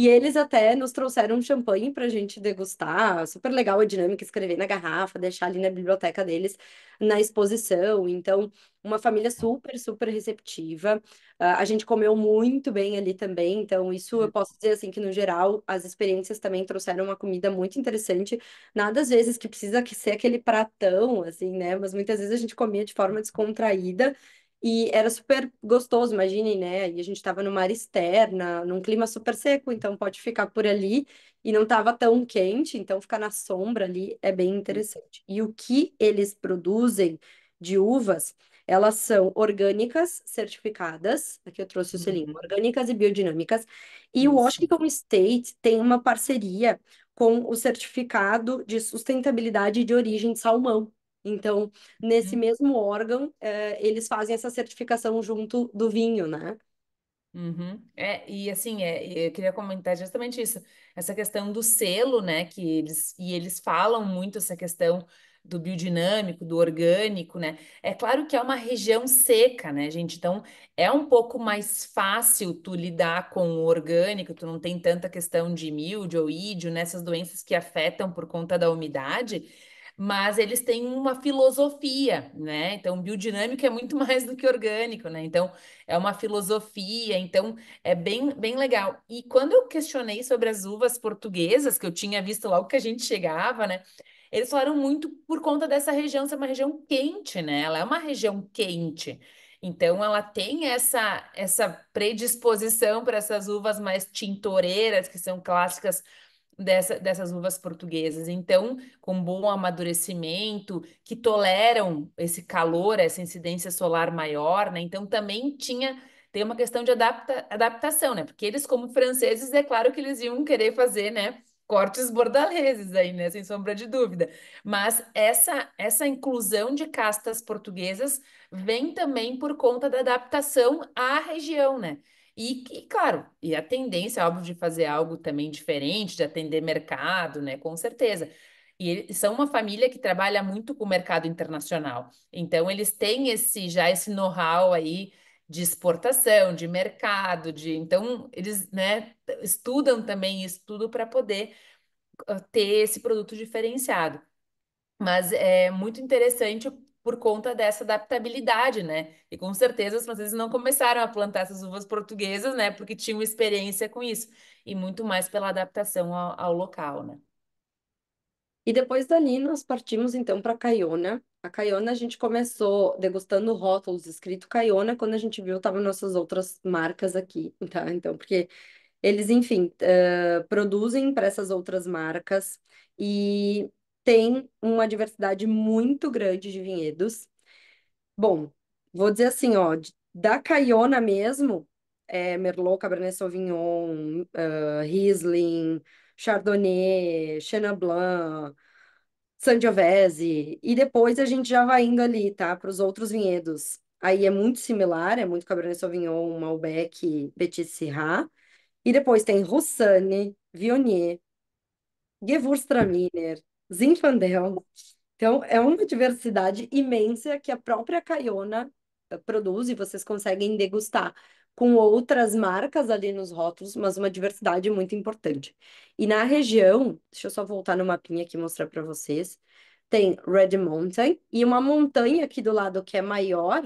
E eles até nos trouxeram champanhe para a gente degustar. Super legal a dinâmica, escrever na garrafa, deixar ali na biblioteca deles, na exposição. Então, uma família super, super receptiva. Uh, a gente comeu muito bem ali também. Então, isso eu uhum. posso dizer assim que, no geral, as experiências também trouxeram uma comida muito interessante. Nada às vezes que precisa ser aquele pratão, assim, né? Mas muitas vezes a gente comia de forma descontraída e era super gostoso, imaginem, né? E a gente estava numa área externa, num clima super seco, então pode ficar por ali. E não estava tão quente, então ficar na sombra ali é bem hum. interessante. E o que eles produzem de uvas, elas são orgânicas certificadas. Aqui eu trouxe o selinho, uhum. orgânicas e biodinâmicas. E o Washington State tem uma parceria com o certificado de sustentabilidade de origem de salmão. Então, nesse uhum. mesmo órgão, é, eles fazem essa certificação junto do vinho, né? Uhum. É, e assim, é, eu queria comentar justamente isso, essa questão do selo, né? Que eles e eles falam muito essa questão do biodinâmico, do orgânico, né? É claro que é uma região seca, né, gente? Então é um pouco mais fácil tu lidar com o orgânico, tu não tem tanta questão de milde ou ídio, nessas né? doenças que afetam por conta da umidade mas eles têm uma filosofia, né? Então, biodinâmico é muito mais do que orgânico, né? Então, é uma filosofia, então é bem, bem legal. E quando eu questionei sobre as uvas portuguesas, que eu tinha visto logo que a gente chegava, né? Eles falaram muito por conta dessa região ser é uma região quente, né? Ela é uma região quente. Então ela tem essa essa predisposição para essas uvas mais tintoreiras, que são clássicas dessa, dessas uvas portuguesas. Então, com bom amadurecimento, que toleram esse calor, essa incidência solar maior, né? Então, também tinha tem uma questão de adapta, adaptação, né? Porque eles, como franceses, é claro que eles iam querer fazer, né? Cortes bordaleses aí, né? Sem sombra de dúvida. Mas essa, essa inclusão de castas portuguesas vem também por conta da adaptação à região, né? E, e, claro, e a tendência, óbvio, de fazer algo também diferente, de atender mercado, né? Com certeza. E são uma família que trabalha muito com o mercado internacional. Então, eles têm esse já esse know-how aí de exportação, de mercado, de então eles né, estudam também isso tudo para poder ah, ter esse produto diferenciado. Mas é muito interessante por conta dessa adaptabilidade, né? E com certeza os franceses não começaram a plantar essas uvas portuguesas, né? Porque tinham experiência com isso, e muito mais pela adaptação ao, ao local, né? E depois dali nós partimos então para Caiona. A Caiona a gente começou degustando rótulos escrito Caiona, quando a gente viu estavam nossas outras marcas aqui, tá? Então, porque eles, enfim, uh, produzem para essas outras marcas e tem uma diversidade muito grande de vinhedos. Bom, vou dizer assim, ó, da Caiona mesmo, é Merlot, Cabernet Sauvignon, uh, Riesling, Chardonnay, Chenin Blanc, Sangiovese, e depois a gente já vai indo ali, tá, para os outros vinhedos. Aí é muito similar, é muito Cabernet Sauvignon, Malbec, Petit Sirah. e depois tem Roussane, Viognier, Gewurztraminer. Zinfandel. Então, é uma diversidade imensa que a própria Caiona eh, produz e vocês conseguem degustar com outras marcas ali nos rótulos, mas uma diversidade muito importante. E na região, deixa eu só voltar no mapinha aqui e mostrar para vocês, tem Red Mountain e uma montanha aqui do lado que é maior.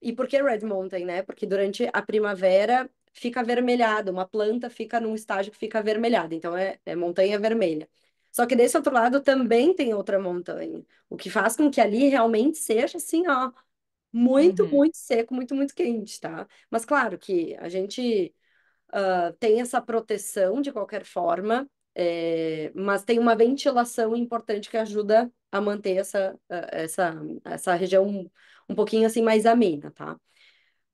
E por que Red Mountain, né? Porque durante a primavera fica avermelhado, uma planta fica num estágio que fica avermelhado, então é, é montanha vermelha. Só que desse outro lado também tem outra montanha, o que faz com que ali realmente seja assim, ó, muito, Uhum. muito seco, muito, muito quente, tá? Mas claro que a gente ah, tem essa proteção de qualquer forma, eh, mas tem uma ventilação importante que ajuda a manter essa, eh, essa, essa região um, um pouquinho assim mais amena, tá?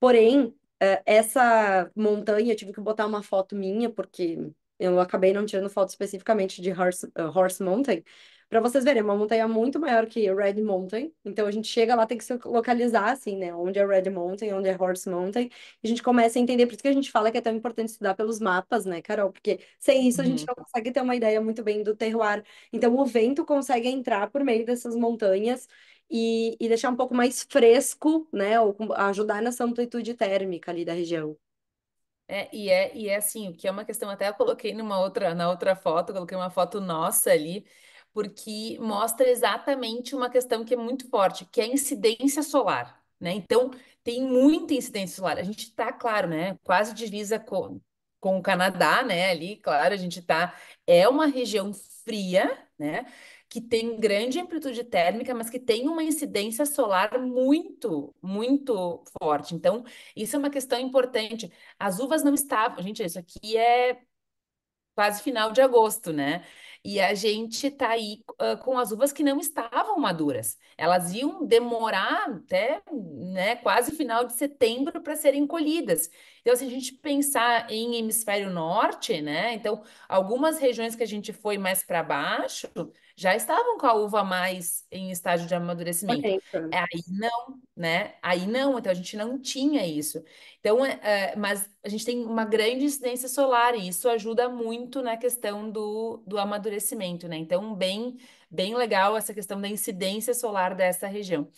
Porém, eh, essa montanha, eu tive que botar uma foto minha, porque eu acabei não tirando foto especificamente de Horse, uh, Horse Mountain, para vocês verem, é uma montanha muito maior que Red Mountain. Então a gente chega lá, tem que se localizar, assim, né? Onde é Red Mountain, onde é Horse Mountain. E a gente começa a entender, por isso que a gente fala que é tão importante estudar pelos mapas, né, Carol? Porque sem isso a gente uhum. não consegue ter uma ideia muito bem do terroir. Então o vento consegue entrar por meio dessas montanhas e, e deixar um pouco mais fresco, né? Ou ajudar nessa amplitude térmica ali da região. É, e, é, e é assim, o que é uma questão, até eu coloquei numa outra, na outra foto, coloquei uma foto nossa ali, porque mostra exatamente uma questão que é muito forte, que é a incidência solar, né? Então, tem muita incidência solar. A gente está, claro, né, quase divisa com, com o Canadá, né, ali, claro, a gente está, é uma região fria, né, que tem grande amplitude térmica, mas que tem uma incidência solar muito, muito forte. Então, isso é uma questão importante. As uvas não estavam. Gente, isso aqui é quase final de agosto, né? E a gente tá aí uh, com as uvas que não estavam maduras. Elas iam demorar até né, quase final de setembro para serem colhidas. Então, se a gente pensar em hemisfério norte, né, então algumas regiões que a gente foi mais para baixo já estavam com a uva mais em estágio de amadurecimento. É aí não, né? Aí não, então a gente não tinha isso. Então, é, é, mas a gente tem uma grande incidência solar e isso ajuda muito na questão do, do amadurecimento, né? Então, bem bem legal essa questão da incidência solar dessa região.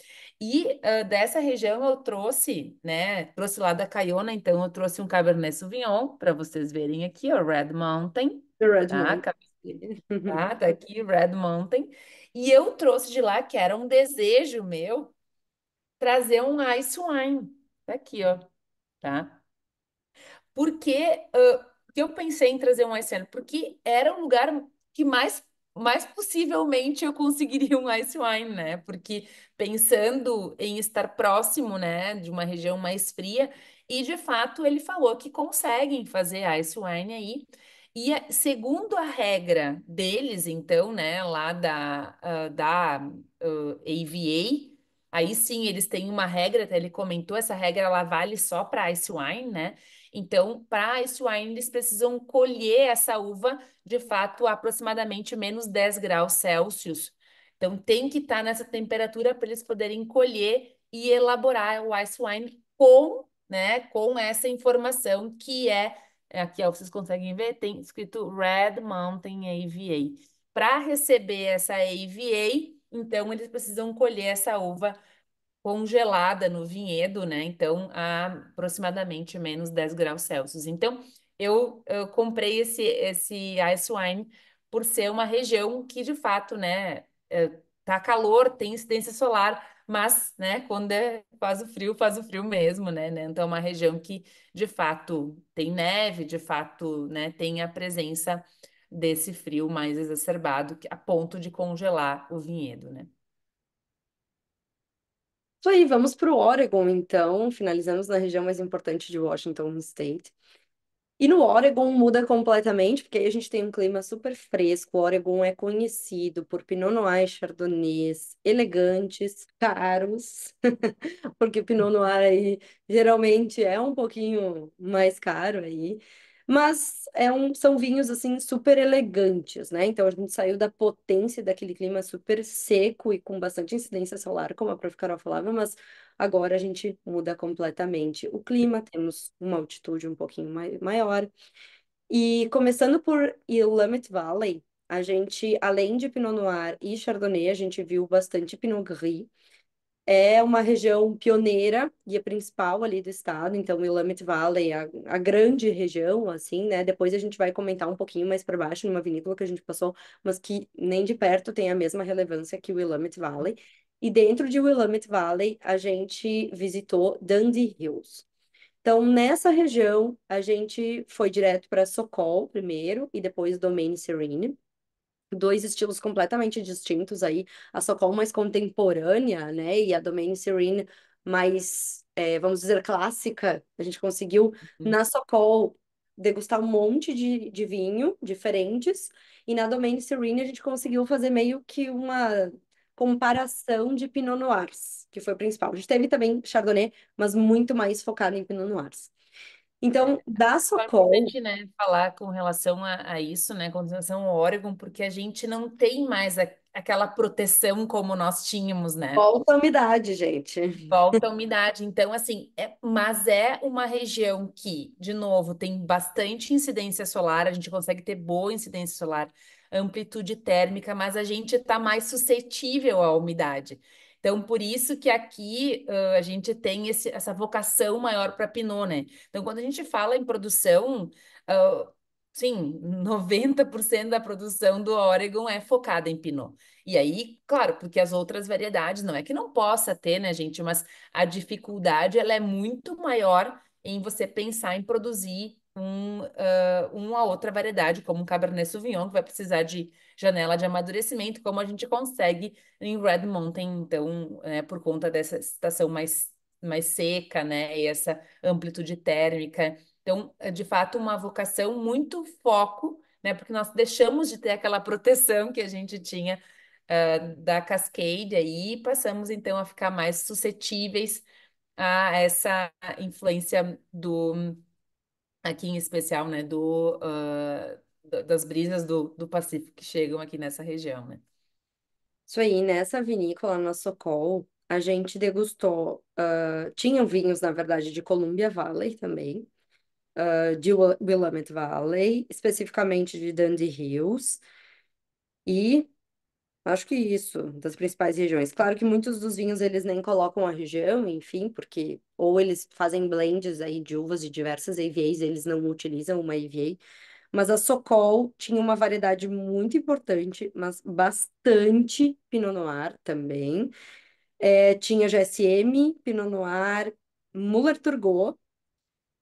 E uh, dessa região eu trouxe, né? Trouxe lá da Caiona, então eu trouxe um Cabernet Sauvignon para vocês verem aqui, ó, Red Mountain. The Red tá? Mountain. Tá, tá aqui, Red Mountain. E eu trouxe de lá, que era um desejo meu, trazer um ice wine. Tá aqui, ó. Tá? Porque uh, que eu pensei em trazer um ice wine? Porque era um lugar que mais mas possivelmente eu conseguiria um ice wine, né? Porque pensando em estar próximo, né, de uma região mais fria, e de fato ele falou que conseguem fazer ice wine aí. E é, segundo a regra deles, então, né, lá da, uh, da uh, ah, AVA, aí sim eles têm uma regra, até ele comentou, essa regra ela vale só para ice wine, né? Então, para esse wine, eles precisam colher essa uva, de fato, a aproximadamente menos 10 graus Celsius. Então, tem que estar tá nessa temperatura para eles poderem colher e elaborar o ice wine com, né, com essa informação que é, é aqui ó, vocês conseguem ver, tem escrito Red Mountain AVA. Para receber essa AVA, então eles precisam colher essa uva congelada no vinhedo, né? Então, a aproximadamente menos 10 graus Celsius. Então, eu, eu comprei esse, esse ice wine por ser uma região que, de fato, né, é, tá calor, tem incidência solar, mas, né, quando é, faz o frio, faz o frio mesmo, né? né? Então, é uma região que, de fato, tem neve, de fato, né, tem a presença desse frio mais exacerbado, a ponto de congelar o vinhedo, né? Isso aí, vamos para o Oregon, então. Finalizamos na região mais importante de Washington State. E no Oregon muda completamente, porque aí a gente tem um clima super fresco. O Oregon é conhecido por Pinot Noir Chardonnays elegantes, caros, porque Pinot Noir aí geralmente é um pouquinho mais caro aí. Mas é um, são vinhos assim super elegantes, né? Então a gente saiu da potência daquele clima super seco e com bastante incidência solar, como a prof. Carol falava, mas agora a gente muda completamente o clima, temos uma altitude um pouquinho maior. E começando por Willamette Valley, a gente, além de Pinot Noir e Chardonnay, a gente viu bastante Pinot Gris, é uma região pioneira e a principal ali do estado, então o Willamette Valley, é a, a grande região, assim, né? Depois a gente vai comentar um pouquinho mais para baixo, numa vinícola que a gente passou, mas que nem de perto tem a mesma relevância que o Willamette Valley. E dentro de Willamette Valley, a gente visitou Dundee Hills. Então, nessa região, a gente foi direto para Socol primeiro e depois Domaine Serene dois estilos completamente distintos aí, a Socol mais contemporânea, né, e a Domaine Serene mais, é, vamos dizer, clássica. A gente conseguiu, uhum. na Socol degustar um monte de, de vinho diferentes, e na Domaine Serene a gente conseguiu fazer meio que uma comparação de Pinot Noirs, que foi o principal. A gente teve também Chardonnay, mas muito mais focado em Pinot Noirs. Então, da Socol. É, é importante, né, falar com relação a, a, isso, né, com relação ao Oregon, porque a gente não tem mais a, aquela proteção como nós tínhamos, né? Volta a umidade, gente. Volta a umidade. Então, assim, é, mas é uma região que, de novo, tem bastante incidência solar, a gente consegue ter boa incidência solar, amplitude térmica, mas a gente está mais suscetível à umidade. Então, por isso que aqui uh, a gente tem esse, essa vocação maior para Pinot, né? Então, quando a gente fala em produção, uh, sim, 90% da produção do Oregon é focada em Pinot. E aí, claro, porque as outras variedades, não é que não possa ter, né, gente? Mas a dificuldade, ela é muito maior em você pensar em produzir um, uh, ah, uma outra variedade, como um Cabernet Sauvignon, que vai precisar de janela de amadurecimento, como a gente consegue em Red Mountain, então, né, por conta dessa estação mais, mais seca, né, e essa amplitude térmica. Então, é de fato, uma vocação muito foco, né, porque nós deixamos de ter aquela proteção que a gente tinha uh, da Cascade aí, e passamos, então, a ficar mais suscetíveis a essa influência do aqui em especial, né, do, uh, das brisas do, do Pacífico que chegam aqui nessa região, né? Isso aí, nessa vinícola na Socol, a gente degustou, uh, tinham vinhos, na verdade, de Columbia Valley também, uh, de Willamette Valley, especificamente de Dundee Hills, e Acho que isso, das principais regiões. Claro que muitos dos vinhos eles nem colocam a região, enfim, porque ou eles fazem blends aí de uvas de diversas AVAs, eles não utilizam uma AVA, mas a Socol tinha uma variedade muito importante, mas bastante Pinot Noir também. É, tinha GSM, Pinot Noir, Muller Turgot,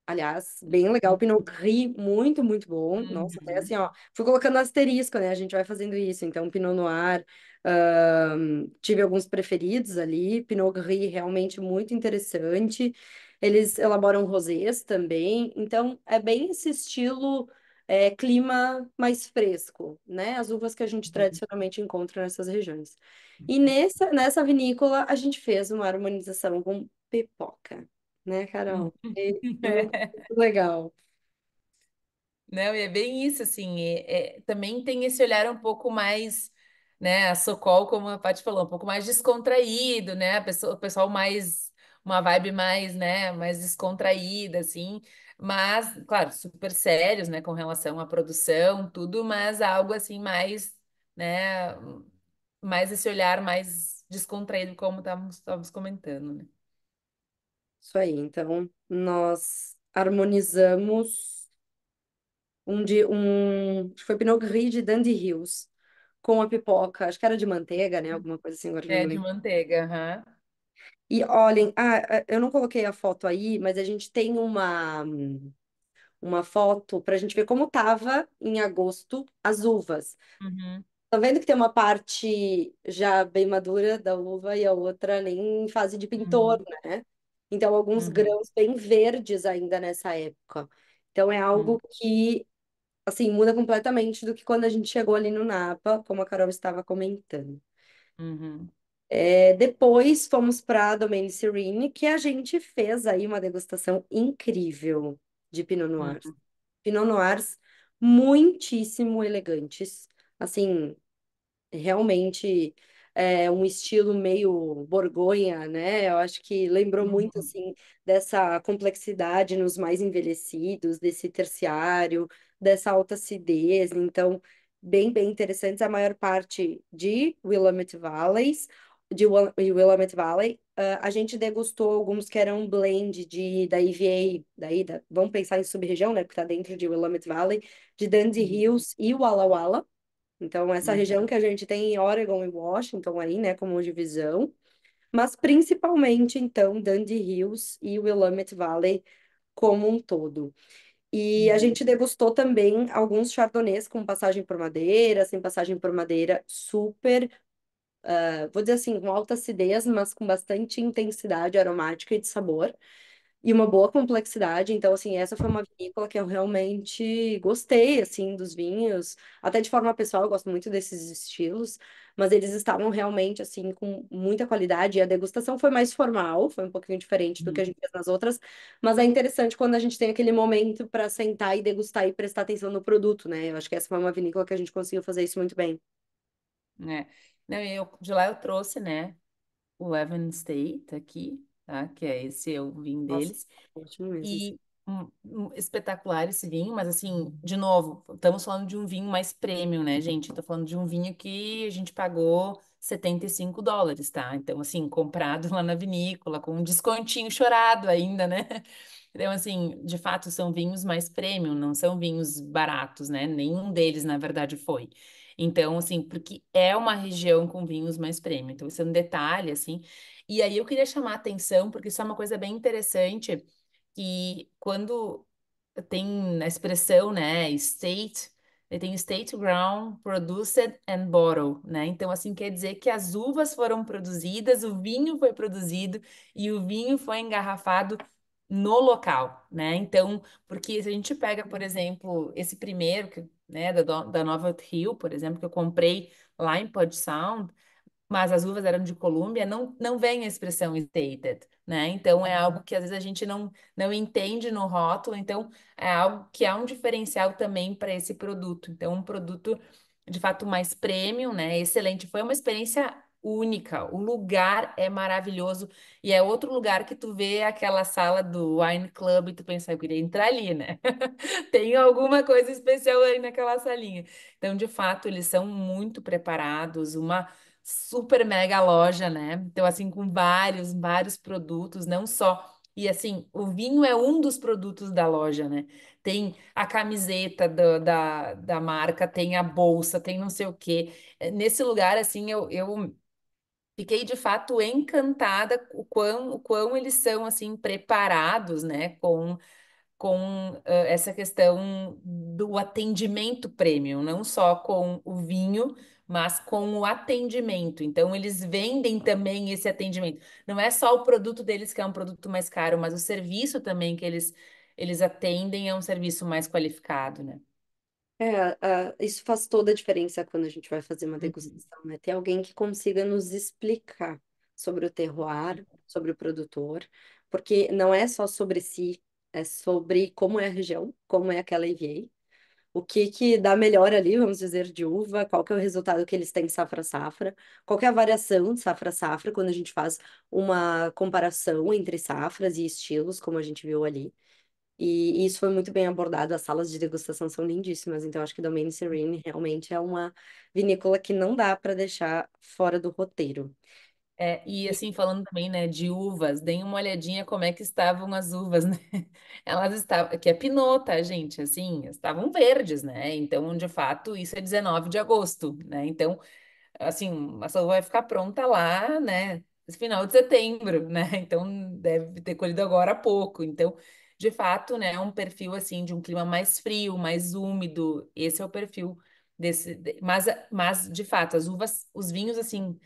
Aliás, bem legal, uhum. Pinot Gris, muito, muito bom. Nossa, até uhum. assim, ó, fui colocando asterisco, né? A gente vai fazendo isso. Então, Pinot Noir, tive alguns preferidos ali. Pinot Gris, realmente muito interessante. Eles elaboram rosés também. Então, é bem esse estilo, é, clima mais fresco, né? As uvas que a gente uhum. tradicionalmente encontra nessas regiões. E nessa, nessa vinícola, a gente fez uma harmonização com pepoca né, Carol? É, é, é muito legal. Não, e é bem isso, assim, é, é, também tem esse olhar um pouco mais, né, a Socol, como a Paty falou, um pouco mais descontraído, né, a pessoa, o pessoal mais, uma vibe mais, né, mais descontraída, assim, mas, claro, super sérios, né, com relação à produção, tudo, mas algo, assim, mais, né, mais esse olhar mais descontraído, como estávamos comentando, né. Isso aí. Então, nós harmonizamos um de um, acho que foi Pinot Gris de Dandy Hills com a pipoca, acho que era de manteiga, né? Alguma coisa assim, agora É, de manteiga, aham. E olhem, ah, ah, eu não coloquei a foto aí, mas a gente tem uma uma foto para a gente ver como tava em agosto as uvas. Uhum. Tá vendo que tem uma parte já bem madura da uva e a outra nem em fase de pintor, uhum. né? Então, alguns Uhum. grãos bem verdes ainda nessa época. Então, é algo Uhum. que, assim, muda completamente do que quando a gente chegou ali no Napa, como a Carol estava comentando. Uhum. É, depois fomos para Domaine Sirene, que a gente fez aí uma degustação incrível de Pinot Noirs. Uhum. Pinot Noirs muitíssimo elegantes, assim, realmente é, um estilo meio borgonha, né? Eu acho que lembrou muito uhum. assim dessa complexidade nos mais envelhecidos, desse terciário, dessa alta acidez. Então, bem, bem interessantes. A maior parte de Willamette Valleys, de Willamette Valley, uh, a gente degustou alguns que eram um blend de, da IVA, daí da, vamos pensar em sub-região, né, que está dentro de Willamette Valley, de Dundee uhum. Hills e Walla Walla. Então, essa uhum. região que a gente tem Oregon e Washington aí, né, como divisão, mas principalmente, então, Dundee Hills e Willamette Valley como um todo. E a uhum. gente degustou também alguns chardonnays com passagem por madeira, sem passagem por madeira, super, uh, vou dizer assim, com alta acidez, mas com bastante intensidade aromática e de sabor e uma boa complexidade. Então, assim, essa foi uma vinícola que eu realmente gostei, assim, dos vinhos. Até de forma pessoal, eu gosto muito desses estilos, mas eles estavam realmente, assim, com muita qualidade. E a degustação foi mais formal, foi um pouquinho diferente do que a uhum. gente fez nas outras, mas é interessante quando a gente tem aquele momento para sentar e degustar e prestar atenção no produto, né? Eu acho que essa foi uma vinícola que a gente conseguiu fazer isso muito bem. É. eu, de lá eu trouxe, né, o Evan State aqui, tá? Que é esse o vinho deles. ótimo mesmo. E espetacular esse vinho, mas assim, de novo, estamos falando de um vinho mais premium, né, gente? Estou falando de um vinho que a gente pagou 75 dólares, tá? Então, assim, comprado lá na vinícola, com um descontinho chorado ainda, né? Então, assim, de fato, são vinhos mais premium, não são vinhos baratos, né? Nenhum deles, na verdade, foi. Então, assim, porque é uma região com vinhos mais premium. Então, isso é um detalhe, assim. E aí eu queria chamar a atenção, porque isso é uma coisa bem interessante, que quando tem a expressão, né, state, tem state ground, produced and bottled, né? Então, assim, quer dizer que as uvas foram produzidas, o vinho foi produzido e o vinho foi engarrafado no local, né? Então, porque se a gente pega, por exemplo, esse primeiro, que, né, da, da Nova Rio, por exemplo, que eu comprei lá em Pod Sound, mas as uvas eram de Colômbia, não, não vem a expressão stated, né? Então é algo uhum. que às vezes a gente não, não entende no rótulo, então é algo que é um diferencial também para esse produto. Então, um produto de fato mais premium, né? Excelente. Foi uma experiência única. O lugar é maravilhoso e é outro lugar que tu vê aquela sala do Wine Club e tu pensa, eu queria entrar ali, né? Tem alguma coisa especial aí naquela salinha. Então, de fato, eles são muito preparados, uma super mega loja, né? Então, assim, com vários, vários produtos, não só e assim, o vinho é um dos produtos da loja, né? Tem a camiseta do, da, da marca, tem a bolsa, tem não sei o quê. Nesse lugar, assim, eu, eu fiquei de fato encantada o quão, o quão eles são assim preparados, né, com com uh, essa questão do atendimento premium, não só com o vinho, mas com o atendimento. Então, eles vendem também esse atendimento. Não é só o produto deles que é um produto mais caro, mas o serviço também que eles, eles atendem é um serviço mais qualificado, né? É, ah, isso faz toda a diferença quando a gente vai fazer uma uhum. degustação, né? Ter alguém que consiga nos explicar sobre o terroir, sobre o produtor, porque não é só sobre si, é sobre como é a região, como é aquela IVA, o que que dá melhor ali, vamos dizer, de uva, qual que é o resultado que eles têm safra-safra, qual que é a variação de safra-safra, quando a gente faz uma comparação entre safras e estilos, como a gente viu ali. E, e isso foi muito bem abordado. As salas de degustação são lindíssimas, então acho que Domaine Serene realmente é uma vinícola que não dá para deixar fora do roteiro. É, e assim, falando também, né, de uvas, deem uma olhadinha como é que estavam as uvas, né? Elas estavam, que é Pinot, tá, gente? Assim, estavam verdes, né? Então, de fato, isso é 19 de agosto, né? Então, assim, a uva vai ficar pronta lá, né? Final de setembro, né? Então, deve ter colhido agora há pouco. Então, de fato, né, um perfil assim de um clima mais frio, mais úmido. Esse é o perfil desse, mas mas de fato, as uvas, os vinhos assim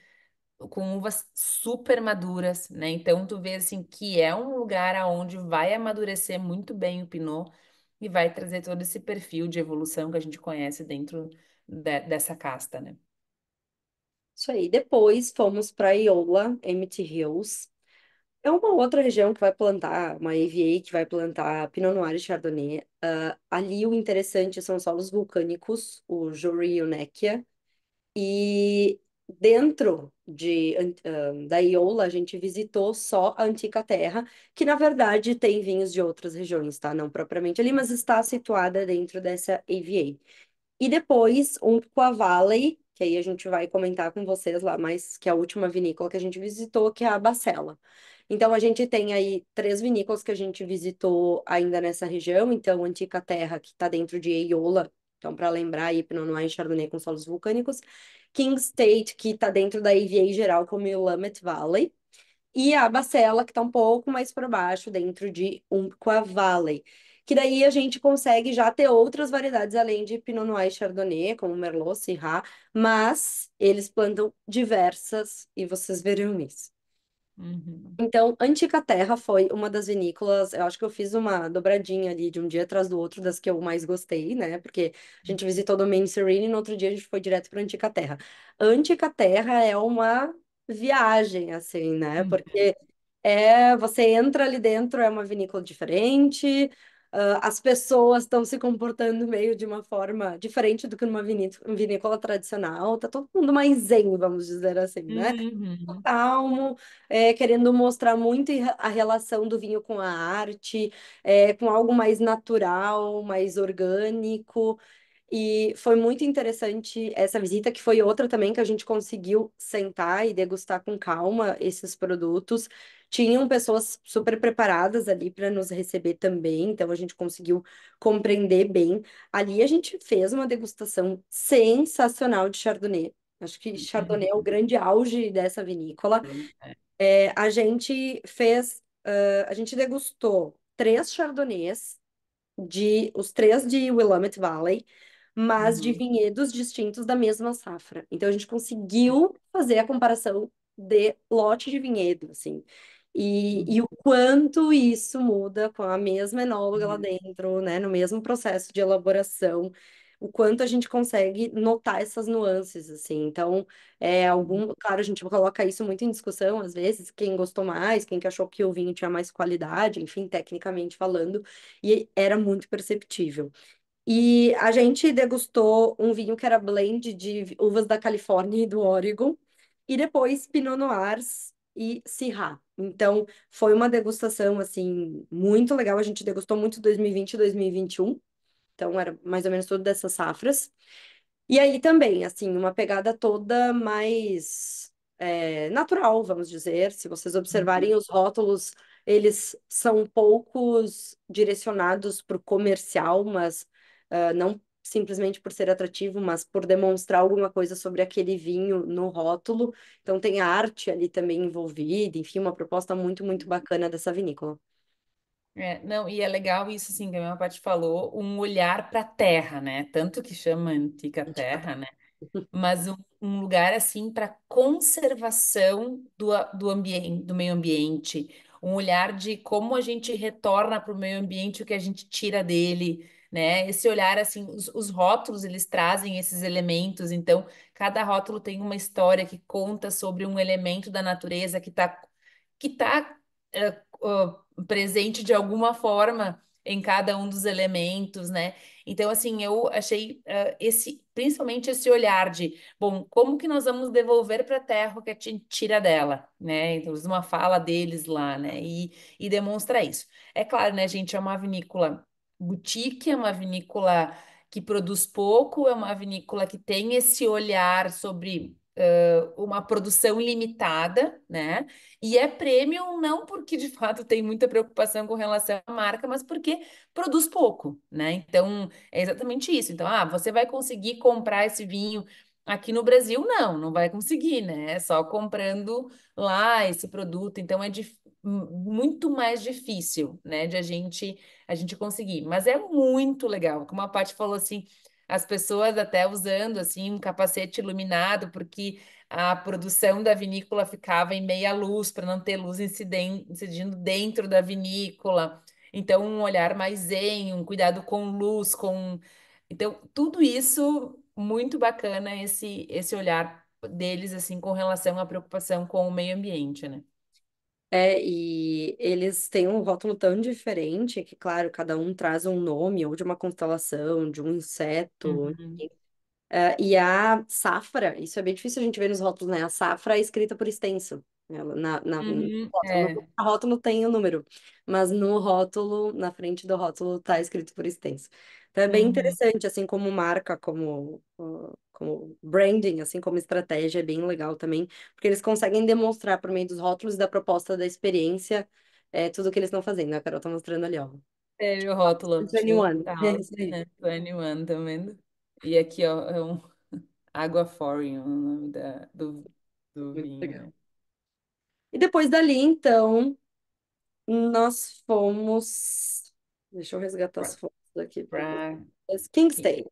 com uvas super maduras, né? Então tu vê assim que é um lugar aonde vai amadurecer muito bem o pinot e vai trazer todo esse perfil de evolução que a gente conhece dentro de, dessa casta, né? Isso aí. Depois fomos para Iola, Mt. Hills, é uma outra região que vai plantar, uma AVA que vai plantar Pinot Noir e Chardonnay. Uh, ali o interessante são solos vulcânicos, o Jori e o Nequia. E dentro de, uh, da Iola, a gente visitou só a Antica Terra, que na verdade tem vinhos de outras regiões, tá? Não propriamente ali, mas está situada dentro dessa AVA. E depois, a Valley, que aí a gente vai comentar com vocês lá, mas que é a última vinícola que a gente visitou, que é a Bacela. Então, a gente tem aí três vinícolas que a gente visitou ainda nessa região. Então, Antica Terra, que está dentro de Eiola, então, para lembrar aí, Pinot Noir e Chardonnay com solos vulcânicos. King State, que está dentro da AVA geral, como é Willamette Valley. E a Bacela, que está um pouco mais para baixo, dentro de Umpqua Valley. Que daí a gente consegue já ter outras variedades além de Pinot Noir e Chardonnay, como Merlot, Syrah, mas eles plantam diversas e vocês verão isso. Uhum. Então, Antica Terra foi uma das vinícolas. Eu acho que eu fiz uma dobradinha ali de um dia atrás do outro das que eu mais gostei, né? Porque a gente visitou Domaine Serene e no outro dia a gente foi direto para Antica Terra. Antica Terra é uma viagem, assim, né? Uhum. Porque é, você entra ali dentro, é uma vinícola diferente uh, as pessoas estão se comportando meio de uma forma diferente do que numa vinícola tradicional, tá todo mundo mais zen, vamos dizer assim, né? Uhum. Calmo, é, querendo mostrar muito a relação do vinho com a arte, é, com algo mais natural, mais orgânico. E foi muito interessante essa visita, que foi outra também que a gente conseguiu sentar e degustar com calma esses produtos. Tinham pessoas super preparadas ali para nos receber também, então a gente conseguiu compreender bem. Ali a gente fez uma degustação sensacional de Chardonnay. Acho que uhum. Chardonnay é o grande auge dessa vinícola. É. é, a gente fez, uh, a gente degustou três Chardonnays de os três de Willamette Valley mas uhum. de vinhedos distintos da mesma safra. Então a gente conseguiu fazer a comparação de lote de vinhedo, assim. E, e, uhum. o quanto isso muda com a mesma enóloga lá uhum. dentro, né, no mesmo processo de elaboração, o quanto a gente consegue notar essas nuances, assim. Então, é algum, uhum. claro, a gente coloca isso muito em discussão às vezes, quem gostou mais, quem que achou que o vinho tinha mais qualidade, enfim, tecnicamente falando, e era muito perceptível. E a gente degustou um vinho que era blend de uvas da Califórnia e do Oregon, e depois Pinot Noirs e Syrah. Então, foi uma degustação, assim, muito legal. A gente degustou muito 2020 e 2021. Então, era mais ou menos tudo dessas safras. E aí também, assim, uma pegada toda mais é, natural, vamos dizer. Se vocês observarem uhum. os rótulos, eles são poucos direcionados para o comercial, mas uh, não simplesmente por ser atrativo, mas por demonstrar alguma coisa sobre aquele vinho no rótulo. Então tem a arte ali também envolvida, enfim, uma proposta muito, muito uhum. bacana dessa vinícola. É, não, e é legal isso, assim, que a minha parte falou, um olhar para a terra, né? Tanto que chama antiga Terra, né? Mas um, um lugar, assim, para conservação do, do do meio ambiente. Um olhar de como a gente retorna para o meio ambiente o que a gente tira dele, né? Esse olhar, assim, os, os, rótulos, eles trazem esses elementos, então, cada rótulo tem uma história que conta sobre um elemento da natureza que está que tá, eh, presente de alguma forma em cada um dos elementos, né? Então, assim, eu achei uh, esse, principalmente esse olhar de, bom, como que nós vamos devolver para a Terra o que a gente tira dela, né? Então, uma fala deles lá, né? E, e demonstra isso. É claro, né, gente, é uma vinícola boutique, é uma vinícola que produz pouco, é uma vinícola que tem esse olhar sobre uh, uma produção limitada, né? E é premium não porque de fato tem muita preocupação com relação à marca, mas porque produz pouco, né? Então é exatamente isso. Então, ah, você vai conseguir comprar esse vinho Aqui no Brasil, não, não vai conseguir, né? É só comprando lá esse produto. Então, é, dif muito mais difícil, né, de a gente a gente conseguir. Mas é muito legal, como a parte falou assim, as pessoas até usando assim um capacete iluminado, porque a produção da vinícola ficava em meia luz para não ter luz incidindo dentro da vinícola. Então, um olhar mais zen, um cuidado com luz, com então tudo isso muito bacana esse esse olhar deles assim com relação à preocupação com o meio ambiente, né? É, e eles têm um rótulo tão diferente que, claro, cada um traz um nome, ou de uma constelação, de um inseto. Uhum. É, e a safra, isso é bem difícil a gente ver nos rótulos, né? A safra é escrita por extenso. Né? Ela, na, na, Uhum. É. no rótulo tem o número, mas no rótulo, na frente do rótulo, está escrito por extenso. Então é bem uhum. interessante, assim, como marca, como, ah, como branding, assim, como estratégia, é bem legal também, porque eles conseguem demonstrar por meio dos rótulos da proposta da experiência é, tudo que eles estão fazendo. A Carol tá mostrando ali, ó. É, o rótulo. 21. É isso aí. É, 21, tá vendo? E aqui, ó, é um Água Foreign, o nome da, do, do Muito vinho. Legal. E depois dali, então, nós fomos. Deixa eu resgatar as fotos aqui para King State.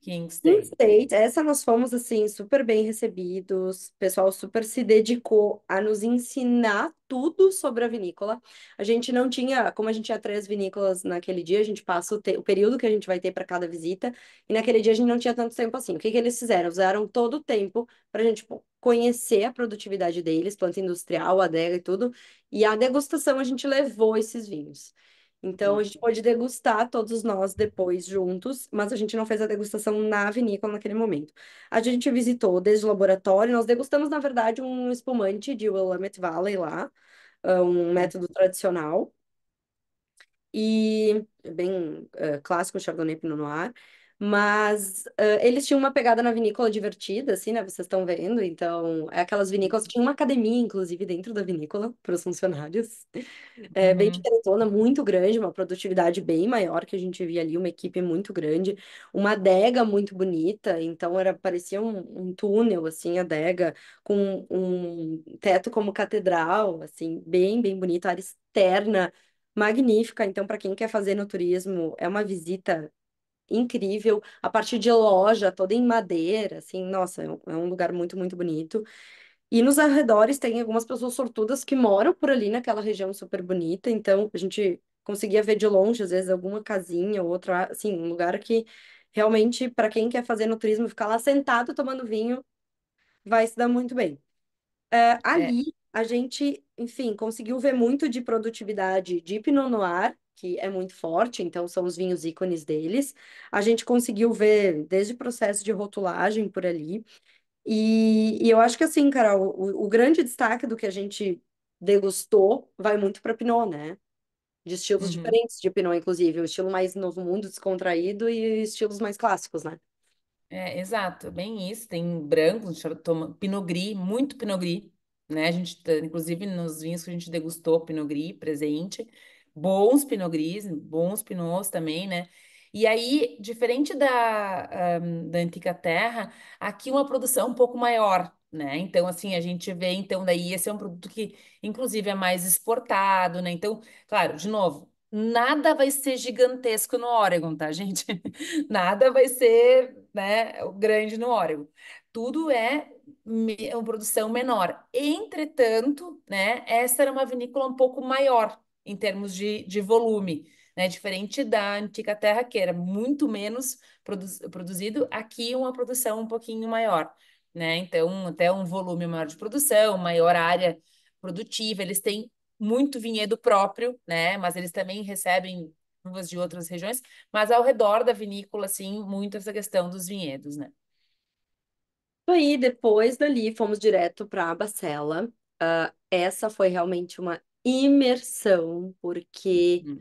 King State. King State, essa nós fomos assim super bem recebidos, o pessoal super se dedicou a nos ensinar tudo sobre a vinícola. A gente não tinha, como a gente tinha três vinícolas naquele dia, a gente passa o, o período que a gente vai ter para cada visita, e naquele dia a gente não tinha tanto tempo assim. O que que eles fizeram? Usaram todo o tempo para a gente tipo, conhecer a produtividade deles, planta industrial, adega e tudo, e a degustação a gente levou esses vinhos. Então, a uhum. gente pôde degustar todos nós depois juntos, mas a gente não fez a degustação na vinícola naquele momento. A gente visitou desde o laboratório, nós degustamos, na verdade, um espumante de Willamette Valley lá, ah, um uhum. método tradicional, e é bem uh, clássico Chardonnay Pinot Noir. Mas uh, eles tinham uma pegada na vinícola divertida, assim, né? Vocês estão vendo. Então, é aquelas vinícolas. Tinha uma academia, inclusive, dentro da vinícola para os funcionários. É, uhum. Bem diferentona, muito grande, uma produtividade bem maior que a gente via ali, uma equipe muito grande, uma adega muito bonita. Então, era parecia um, um túnel, assim, adega, com um teto como catedral, assim, bem, bem bonita, área externa magnífica. Então, para quem quer fazer no turismo, é uma visita incrível, a parte de loja toda em madeira, assim, nossa, é, é um, lugar muito, muito bonito. E nos arredores tem algumas pessoas sortudas que moram por ali naquela região super bonita, então a gente conseguia ver de longe, às vezes, alguma casinha ou outra, assim, um lugar que realmente, para quem quer fazer turismo ficar lá sentado tomando vinho, vai se dar muito bem. Uh, ali, a gente, enfim, conseguiu ver muito de produtividade de Pinot Noir que é muito forte, então são os vinhos ícones deles. A gente conseguiu ver desde o processo de rotulagem por ali. E, e eu acho que assim, cara, o, o, grande destaque do que a gente degustou vai muito para Pinot, né? De estilos uhum. diferentes de Pinot, inclusive. O estilo mais Novo Mundo, descontraído, e estilos mais clássicos, né? É, exato, bem isso. Tem branco, Pinot Gris, muito Pinot Gris, né? A gente, tá, inclusive, nos vinhos que a gente degustou, Pinot Gris presente bons Pinot Gris, bons Pinots também, né? E aí, diferente da, um, ah, da antiga Terra, aqui uma produção um pouco maior, né? Então, assim, a gente vê, então, daí esse é um produto que, inclusive, é mais exportado, né? Então, claro, de novo, nada vai ser gigantesco no Oregon, tá, gente? nada vai ser, né, grande no Oregon. Tudo é, é uma produção menor. Entretanto, né, essa era uma vinícola um pouco maior, em termos de, de volume, né? Diferente da antiga terra, que era muito menos produ produzido, aqui uma produção um pouquinho maior, né? Então, até um volume maior de produção, maior área produtiva, eles têm muito vinhedo próprio, né? Mas eles também recebem uvas de outras regiões, mas ao redor da vinícola, assim, muito essa questão dos vinhedos, né? Aí, depois dali, fomos direto para a Bacela. Uh, essa foi realmente uma imersão, porque uhum.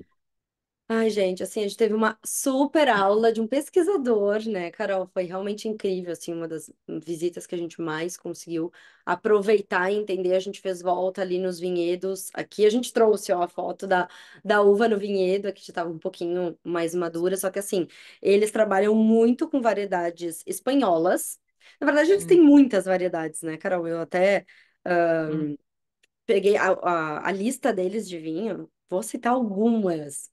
Ai, gente, assim, a gente teve uma super aula de um pesquisador, né, Carol? Foi realmente incrível, assim, uma das visitas que a gente mais conseguiu aproveitar e entender. A gente fez volta ali nos vinhedos. Aqui a gente trouxe, ó, a foto da, da uva no vinhedo, aqui já estava um pouquinho mais madura, só que, assim, eles trabalham muito com variedades espanholas. Na verdade, eles têm uhum. muitas variedades, né, Carol? Eu até. Hum peguei a, a, a lista deles de vinho, vou citar algumas.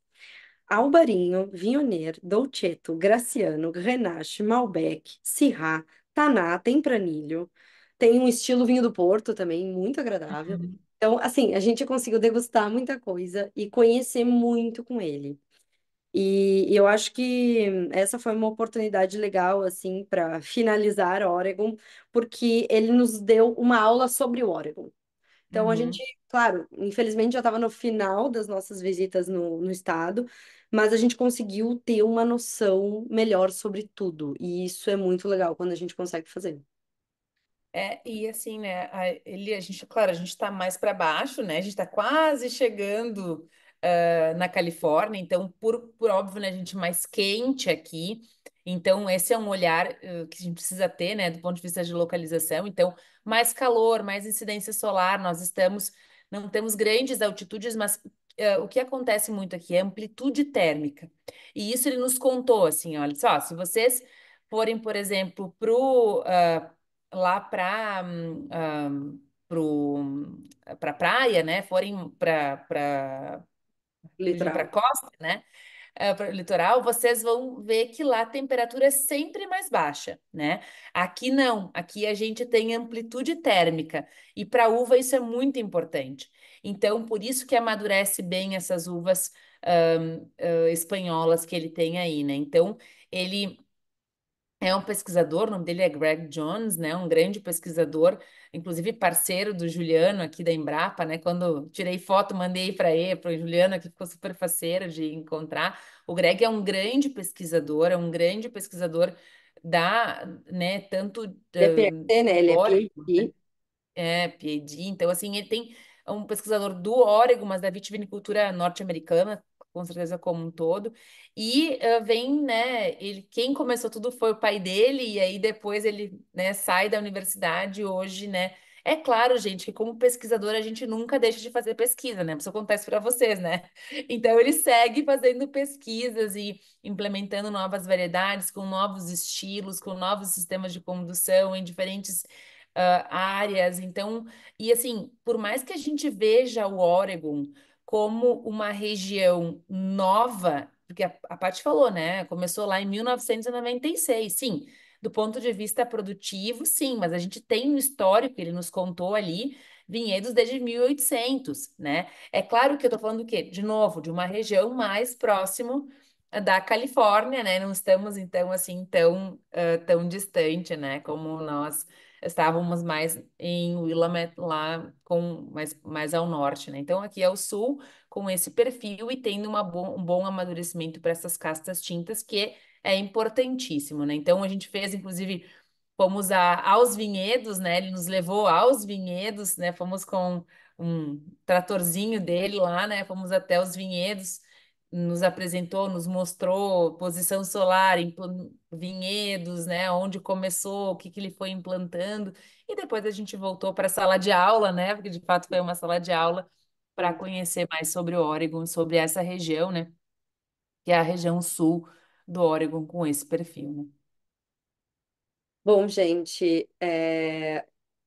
Albarinho, Vionner, Dolcetto, Graciano, Grenache, Malbec, Syrah, Taná, Tempranilho. Tem um estilo vinho do Porto também, muito agradável. Uhum. Então, assim, a gente conseguiu degustar muita coisa e conhecer muito com ele. E, e eu acho que essa foi uma oportunidade legal, assim, para finalizar Oregon, porque ele nos deu uma aula sobre o Oregon. Então, uhum. a gente, claro, infelizmente já estava no final das nossas visitas no, no estado, mas a gente conseguiu ter uma noção melhor sobre tudo. E isso é muito legal quando a gente consegue fazer. É, e assim, né, a, ele, a gente, claro, a gente está mais para baixo, né, a gente está quase chegando uh, na Califórnia, então, por, por óbvio, né, a gente mais quente aqui, então, esse é um olhar uh, que a gente precisa ter, né, do ponto de vista de localização. Então, mais calor, mais incidência solar, nós estamos, não temos grandes altitudes, mas uh, o que acontece muito aqui é amplitude térmica. E isso ele nos contou, assim, olha só, se vocês forem, por exemplo, pro, uh, lá para um, pra praia, né, forem para para costa, né, eh, para o litoral, vocês vão ver que lá a temperatura é sempre mais baixa, né? Aqui não, aqui a gente tem amplitude térmica e para uva isso é muito importante. Então, por isso que amadurece bem essas uvas uh, uh, espanholas que ele tem aí, né? Então, ele é um pesquisador, o nome dele é Greg Jones, né? Um grande pesquisador, inclusive parceiro do Juliano aqui da Embrapa, né? Quando tirei foto, mandei para ele, para o Juliano, que ficou super faceira de encontrar. O Greg é um grande pesquisador, é um grande pesquisador da, né, tanto é DPT, hum, né? Ele é PhD. Né? É, PhD. Então, assim, ele tem um pesquisador do Oregon, mas da vitivinicultura norte-americana, com certeza como um todo. E uh, vem, né, ele, quem começou tudo foi o pai dele, e aí depois ele, né, sai da universidade hoje, né, é claro, gente, que como pesquisador a gente nunca deixa de fazer pesquisa, né? Isso acontece para vocês, né? Então ele segue fazendo pesquisas e implementando novas variedades, com novos estilos, com novos sistemas de condução em diferentes uh, áreas. Então, e assim, por mais que a gente veja o Oregon como uma região nova, porque a, a Paty falou, né? Começou lá em 1996, sim. Do ponto de vista produtivo, sim, mas a gente tem um histórico, ele nos contou ali, vinhedos desde 1800, né? É claro que eu estou falando do quê? De novo, de uma região mais próximo da Califórnia, né? Não estamos, então, assim, tão, uh, tão distante, né? Como nós estávamos mais em Willamette, lá com, mais, mais ao norte, né? Então, aqui é o sul, com esse perfil e tendo uma bom, um bom amadurecimento para essas castas tintas, que é importantíssimo, né? Então, a gente fez, inclusive, fomos a, aos vinhedos, né? Ele nos levou aos vinhedos, né? Fomos com um tratorzinho dele lá, né? Fomos até os vinhedos nos apresentou, nos mostrou posição solar, vinhedos, né, onde começou, o que, que ele foi implantando, e depois a gente voltou para a sala de aula, né, porque de fato foi uma sala de aula para conhecer mais sobre o Oregon, sobre essa região, né, que é a região sul do Oregon com esse perfil, né? Bom, gente, é...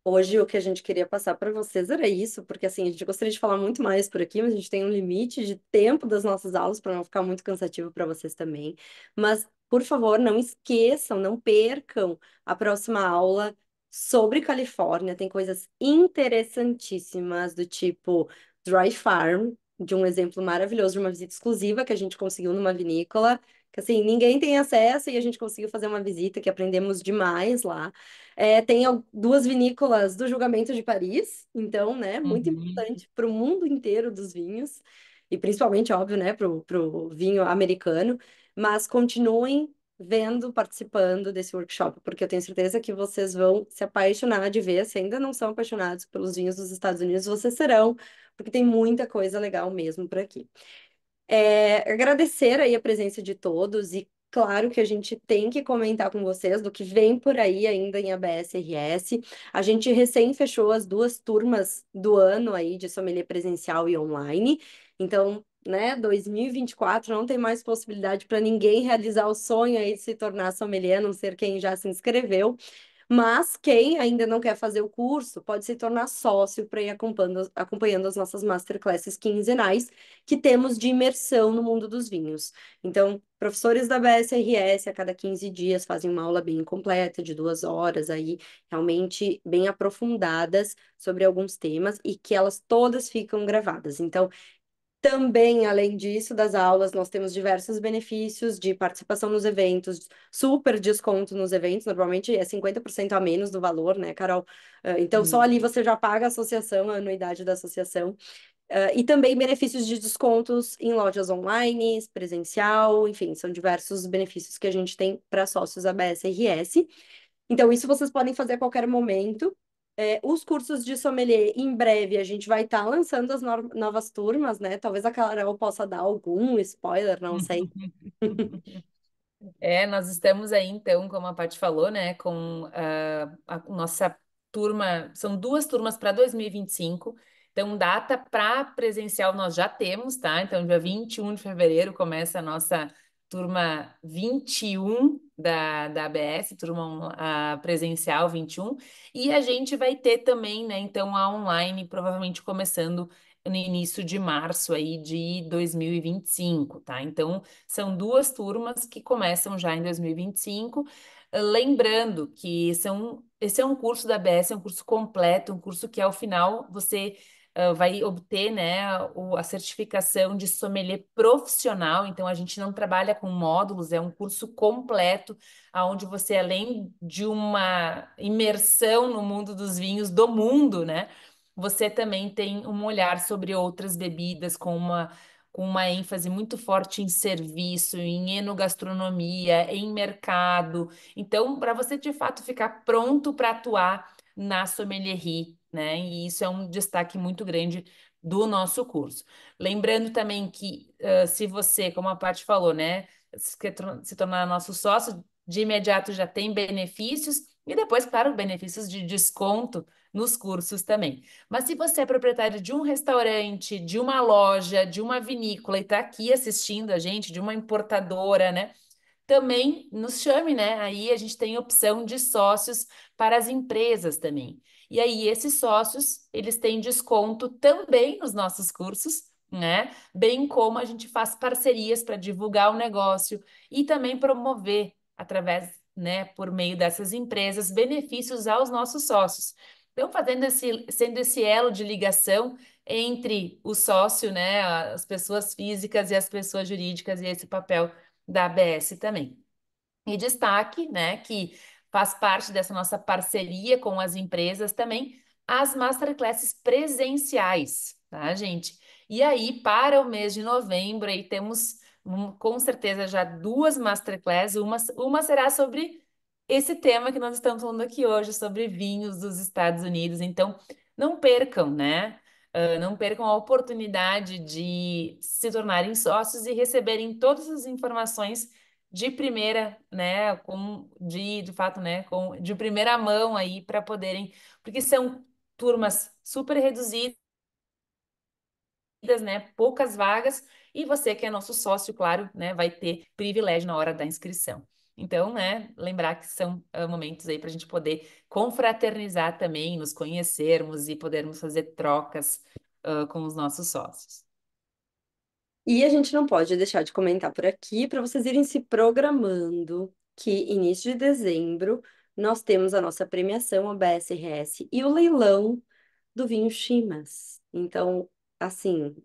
Hoje o que a gente queria passar para vocês era isso, porque assim, a gente gostaria de falar muito mais por aqui, mas a gente tem um limite de tempo das nossas aulas para não ficar muito cansativo para vocês também. Mas, por favor, não esqueçam, não percam a próxima aula sobre Califórnia. Tem coisas interessantíssimas do tipo Dry Farm, de um exemplo maravilhoso de uma visita exclusiva que a gente conseguiu numa vinícola assim, ninguém tem acesso e a gente conseguiu fazer uma visita que aprendemos demais lá. É, tem duas vinícolas do julgamento de Paris, então, né, muito uhum. importante para o mundo inteiro dos vinhos, e principalmente, óbvio, né, para o vinho americano, mas continuem vendo, participando desse workshop, porque eu tenho certeza que vocês vão se apaixonar de ver, se ainda não são apaixonados pelos vinhos dos Estados Unidos, vocês serão, porque tem muita coisa legal mesmo por aqui. É, agradecer aí a presença de todos e Claro que a gente tem que comentar com vocês do que vem por aí ainda em ABSRS. A gente recém fechou as duas turmas do ano aí de sommelier presencial e online. Então, né, 2024 não tem mais possibilidade para ninguém realizar o sonho aí de se tornar sommelier, a não ser quem já se inscreveu. Mas quem ainda não quer fazer o curso pode se tornar sócio para ir acompanhando, acompanhando as nossas masterclasses quinzenais que temos de imersão no mundo dos vinhos. Então, professores da BSRS a cada 15 dias fazem uma aula bem completa, de duas horas aí, realmente bem aprofundadas sobre alguns temas e que elas todas ficam gravadas. Então, também, além disso, das aulas, nós temos diversos benefícios de participação nos eventos, super desconto nos eventos, normalmente é 50% a menos do valor, né, Carol? Ah, então, hum. só ali uhum. você já paga a associação, a anuidade da associação. Uh, e também benefícios de descontos em lojas online, presencial, enfim, são diversos benefícios que a gente tem para sócios ABS RS. Então, isso vocês podem fazer a qualquer momento. É, os cursos de sommelier, em breve, a gente vai estar tá lançando as no novas turmas, né? Talvez a Carol possa dar algum spoiler, não sei. É, nós estamos aí, então, como a Paty falou, né, com uh, a nossa turma, são duas turmas para 2025. Então, data para presencial nós já temos, tá? Então, dia 21 de fevereiro começa a nossa turma 21 da, da ABS, turma a presencial 21, e a gente vai ter também, né, então, a online, provavelmente começando no início de março aí de 2025, tá? Então, são duas turmas que começam já em 2025. Lembrando que são, esse é um curso da ABS, é um curso completo, um curso que ao final você vai obter né, o, a certificação de sommelier profissional, então a gente não trabalha com módulos, é um curso completo, onde você, além de uma imersão no mundo dos vinhos do mundo, né, você também tem um olhar sobre outras bebidas com uma com uma ênfase muito forte em serviço, em enogastronomia, em mercado. Então, para você de fato ficar pronto para atuar na sommelierie né? E isso é um destaque muito grande do nosso curso. Lembrando também que uh, se você, como a Paty falou, né, se, se tornar nosso sócio, de imediato já tem benefícios e depois, claro, benefícios de desconto nos cursos também. Mas se você é proprietário de um restaurante, de uma loja, de uma vinícola e está aqui assistindo a gente, de uma importadora, né? Também nos chame, né? Aí a gente tem opção de sócios para as empresas também. E aí esses sócios, eles têm desconto também nos nossos cursos, né? Bem como a gente faz parcerias para divulgar o negócio e também promover através, né, por meio dessas empresas, benefícios aos nossos sócios. Então, fazendo esse, sendo esse elo de ligação entre o sócio, né, as pessoas físicas e as pessoas jurídicas, e esse papel da ABS também. E destaque, né, que faz parte dessa nossa parceria com as empresas também as masterclasses presenciais, tá, gente? E aí, para o mês de novembro, aí temos hum, com certeza já duas masterclasses. Uma, uma será sobre esse tema que nós estamos falando aqui hoje, sobre vinhos dos Estados Unidos. Então, não percam, né? Uh, não percam a oportunidade de se tornarem sócios e receberem todas as informações de primeira, né, com, de, de fato, né, com, de primeira mão aí para poderem, porque são turmas super reduzidas, né, poucas vagas, e você que é nosso sócio, claro, né, vai ter privilégio na hora da inscrição. Então, né, lembrar que são ah, momentos aí para a gente poder confraternizar também, nos conhecermos e podermos fazer trocas uh, com os nossos sócios. E a gente não pode deixar de comentar por aqui para vocês irem se programando que início de dezembro nós temos a nossa premiação, o BSRS, e o leilão do vinho Chimas. Então, assim,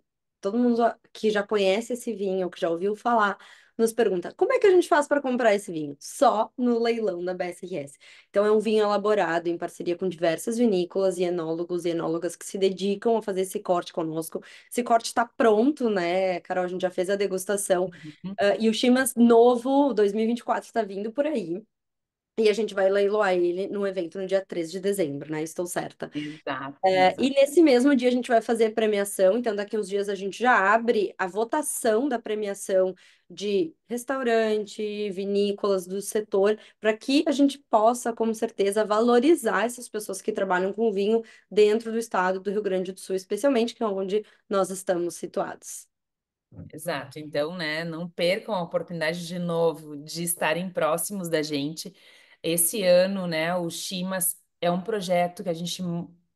todo mundo que já conhece esse vinho, que já ouviu falar, nos pergunta: como é que a gente faz para comprar esse vinho? Só no leilão da BSRS. Então, é um vinho elaborado em parceria com diversas vinícolas e enólogos e enólogas que se dedicam a fazer esse corte conosco. Esse corte está pronto, né, Carol? A gente já fez a degustação. Uhum. Uh, e o Chimas novo 2024 está vindo por aí. E a gente vai leiloar ele no evento no dia 13 de dezembro, né? Estou certa. Exato, é, exato, E nesse mesmo dia a gente vai fazer a premiação, então daqui uns dias a gente já abre a votação da premiação de restaurante, vinícolas do setor, para que a gente possa, com certeza, valorizar essas pessoas que trabalham com vinho dentro do estado do Rio Grande do Sul, especialmente, que é onde nós estamos situados. Exato, então, né, não percam a oportunidade de novo de estarem próximos da gente esse ano, né, o Chimas é um projeto que a gente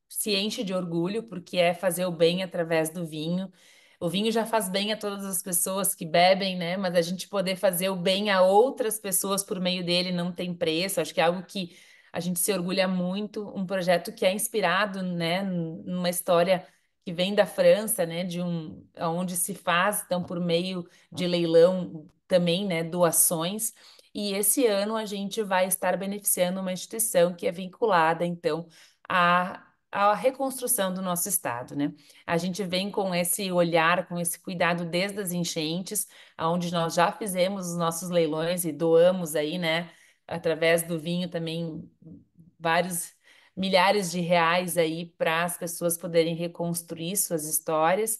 se enche de orgulho, porque é fazer o bem através do vinho. O vinho já faz bem a todas as pessoas que bebem, né? Mas a gente poder fazer o bem a outras pessoas por meio dele não tem preço. Acho que é algo que a gente se orgulha muito. Um projeto que é inspirado, né, numa história que vem da França, né, de um onde se faz então por meio de leilão também, né, doações. E esse ano a gente vai estar beneficiando uma instituição que é vinculada, então, à, à reconstrução do nosso estado, né? A gente vem com esse olhar, com esse cuidado desde as enchentes, onde nós já fizemos os nossos leilões e doamos aí, né? Através do vinho também vários milhares de reais aí para as pessoas poderem reconstruir suas histórias.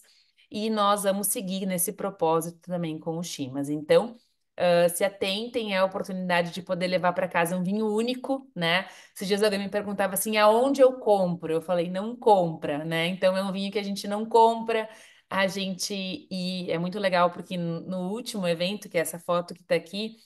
E nós vamos seguir nesse propósito também com o Chimas. Então, uh, se atentem à oportunidade de poder levar para casa um vinho único, né? Se dias alguém me perguntava assim, aonde eu compro? Eu falei, não compra, né? Então é um vinho que a gente não compra, a gente... E é muito legal porque no último evento, que é essa foto que está aqui,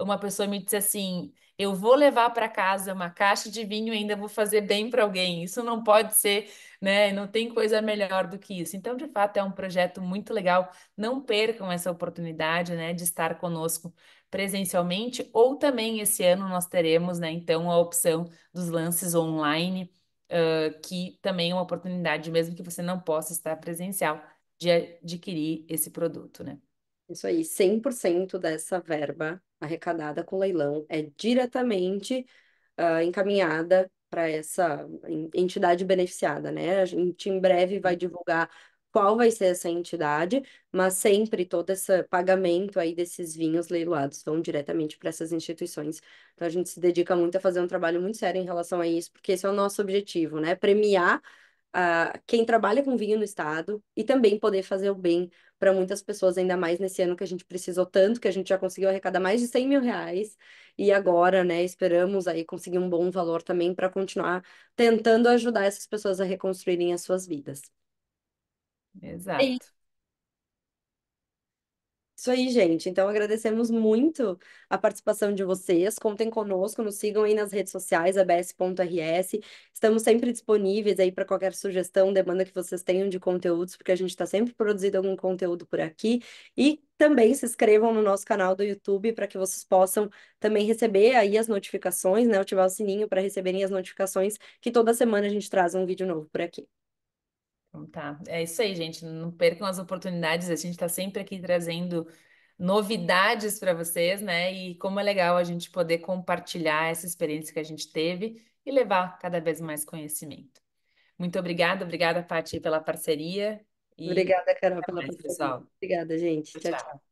uma pessoa me disse assim, eu vou levar para casa uma caixa de vinho e ainda vou fazer bem para alguém. Isso não pode ser, né? Não tem coisa melhor do que isso. Então, de fato, é um projeto muito legal. Não percam essa oportunidade, né, de estar conosco presencialmente ou também esse ano nós teremos, né, então a opção dos lances online, uh, que também é uma oportunidade, mesmo que você não possa estar presencial, de adquirir esse produto, né? Isso aí, 100% dessa verba arrecadada com leilão é diretamente uh, encaminhada para essa entidade beneficiada, né? A gente em breve vai uhum. divulgar qual vai ser essa entidade, mas sempre todo esse pagamento aí desses vinhos leiloados vão diretamente para essas instituições. Então a gente se dedica muito a fazer um trabalho muito sério em relação a isso, porque esse é o nosso objetivo, né? Premiar uh, quem trabalha com vinho no estado e também poder fazer o bem para muitas pessoas, ainda mais nesse ano que a gente precisou tanto, que a gente já conseguiu arrecadar mais de 100 mil reais e agora, né, esperamos aí conseguir um bom valor também para continuar tentando ajudar essas pessoas a reconstruírem as suas vidas. É Exato. E... Isso aí, gente. Então, agradecemos muito a participação de vocês. Contem conosco, nos sigam aí nas redes sociais, abs.rs. Estamos sempre disponíveis aí para qualquer sugestão, demanda que vocês tenham de conteúdos, porque a gente está sempre produzindo algum conteúdo por aqui. E também se inscrevam no nosso canal do YouTube para que vocês possam também receber aí as notificações, né? Ativar o sininho para receberem as notificações que toda semana a gente traz um vídeo novo por aqui. Tá, é isso aí, gente. Não percam as oportunidades. A gente está sempre aqui trazendo novidades para vocês, né? E como é legal a gente poder compartilhar essa experiência que a gente teve e levar cada vez mais conhecimento. Muito obrigada, obrigada, Paty, pela parceria. E... Obrigada, Carol, pela mais, parceria. Pessoal. Obrigada, gente. tchau. tchau. tchau.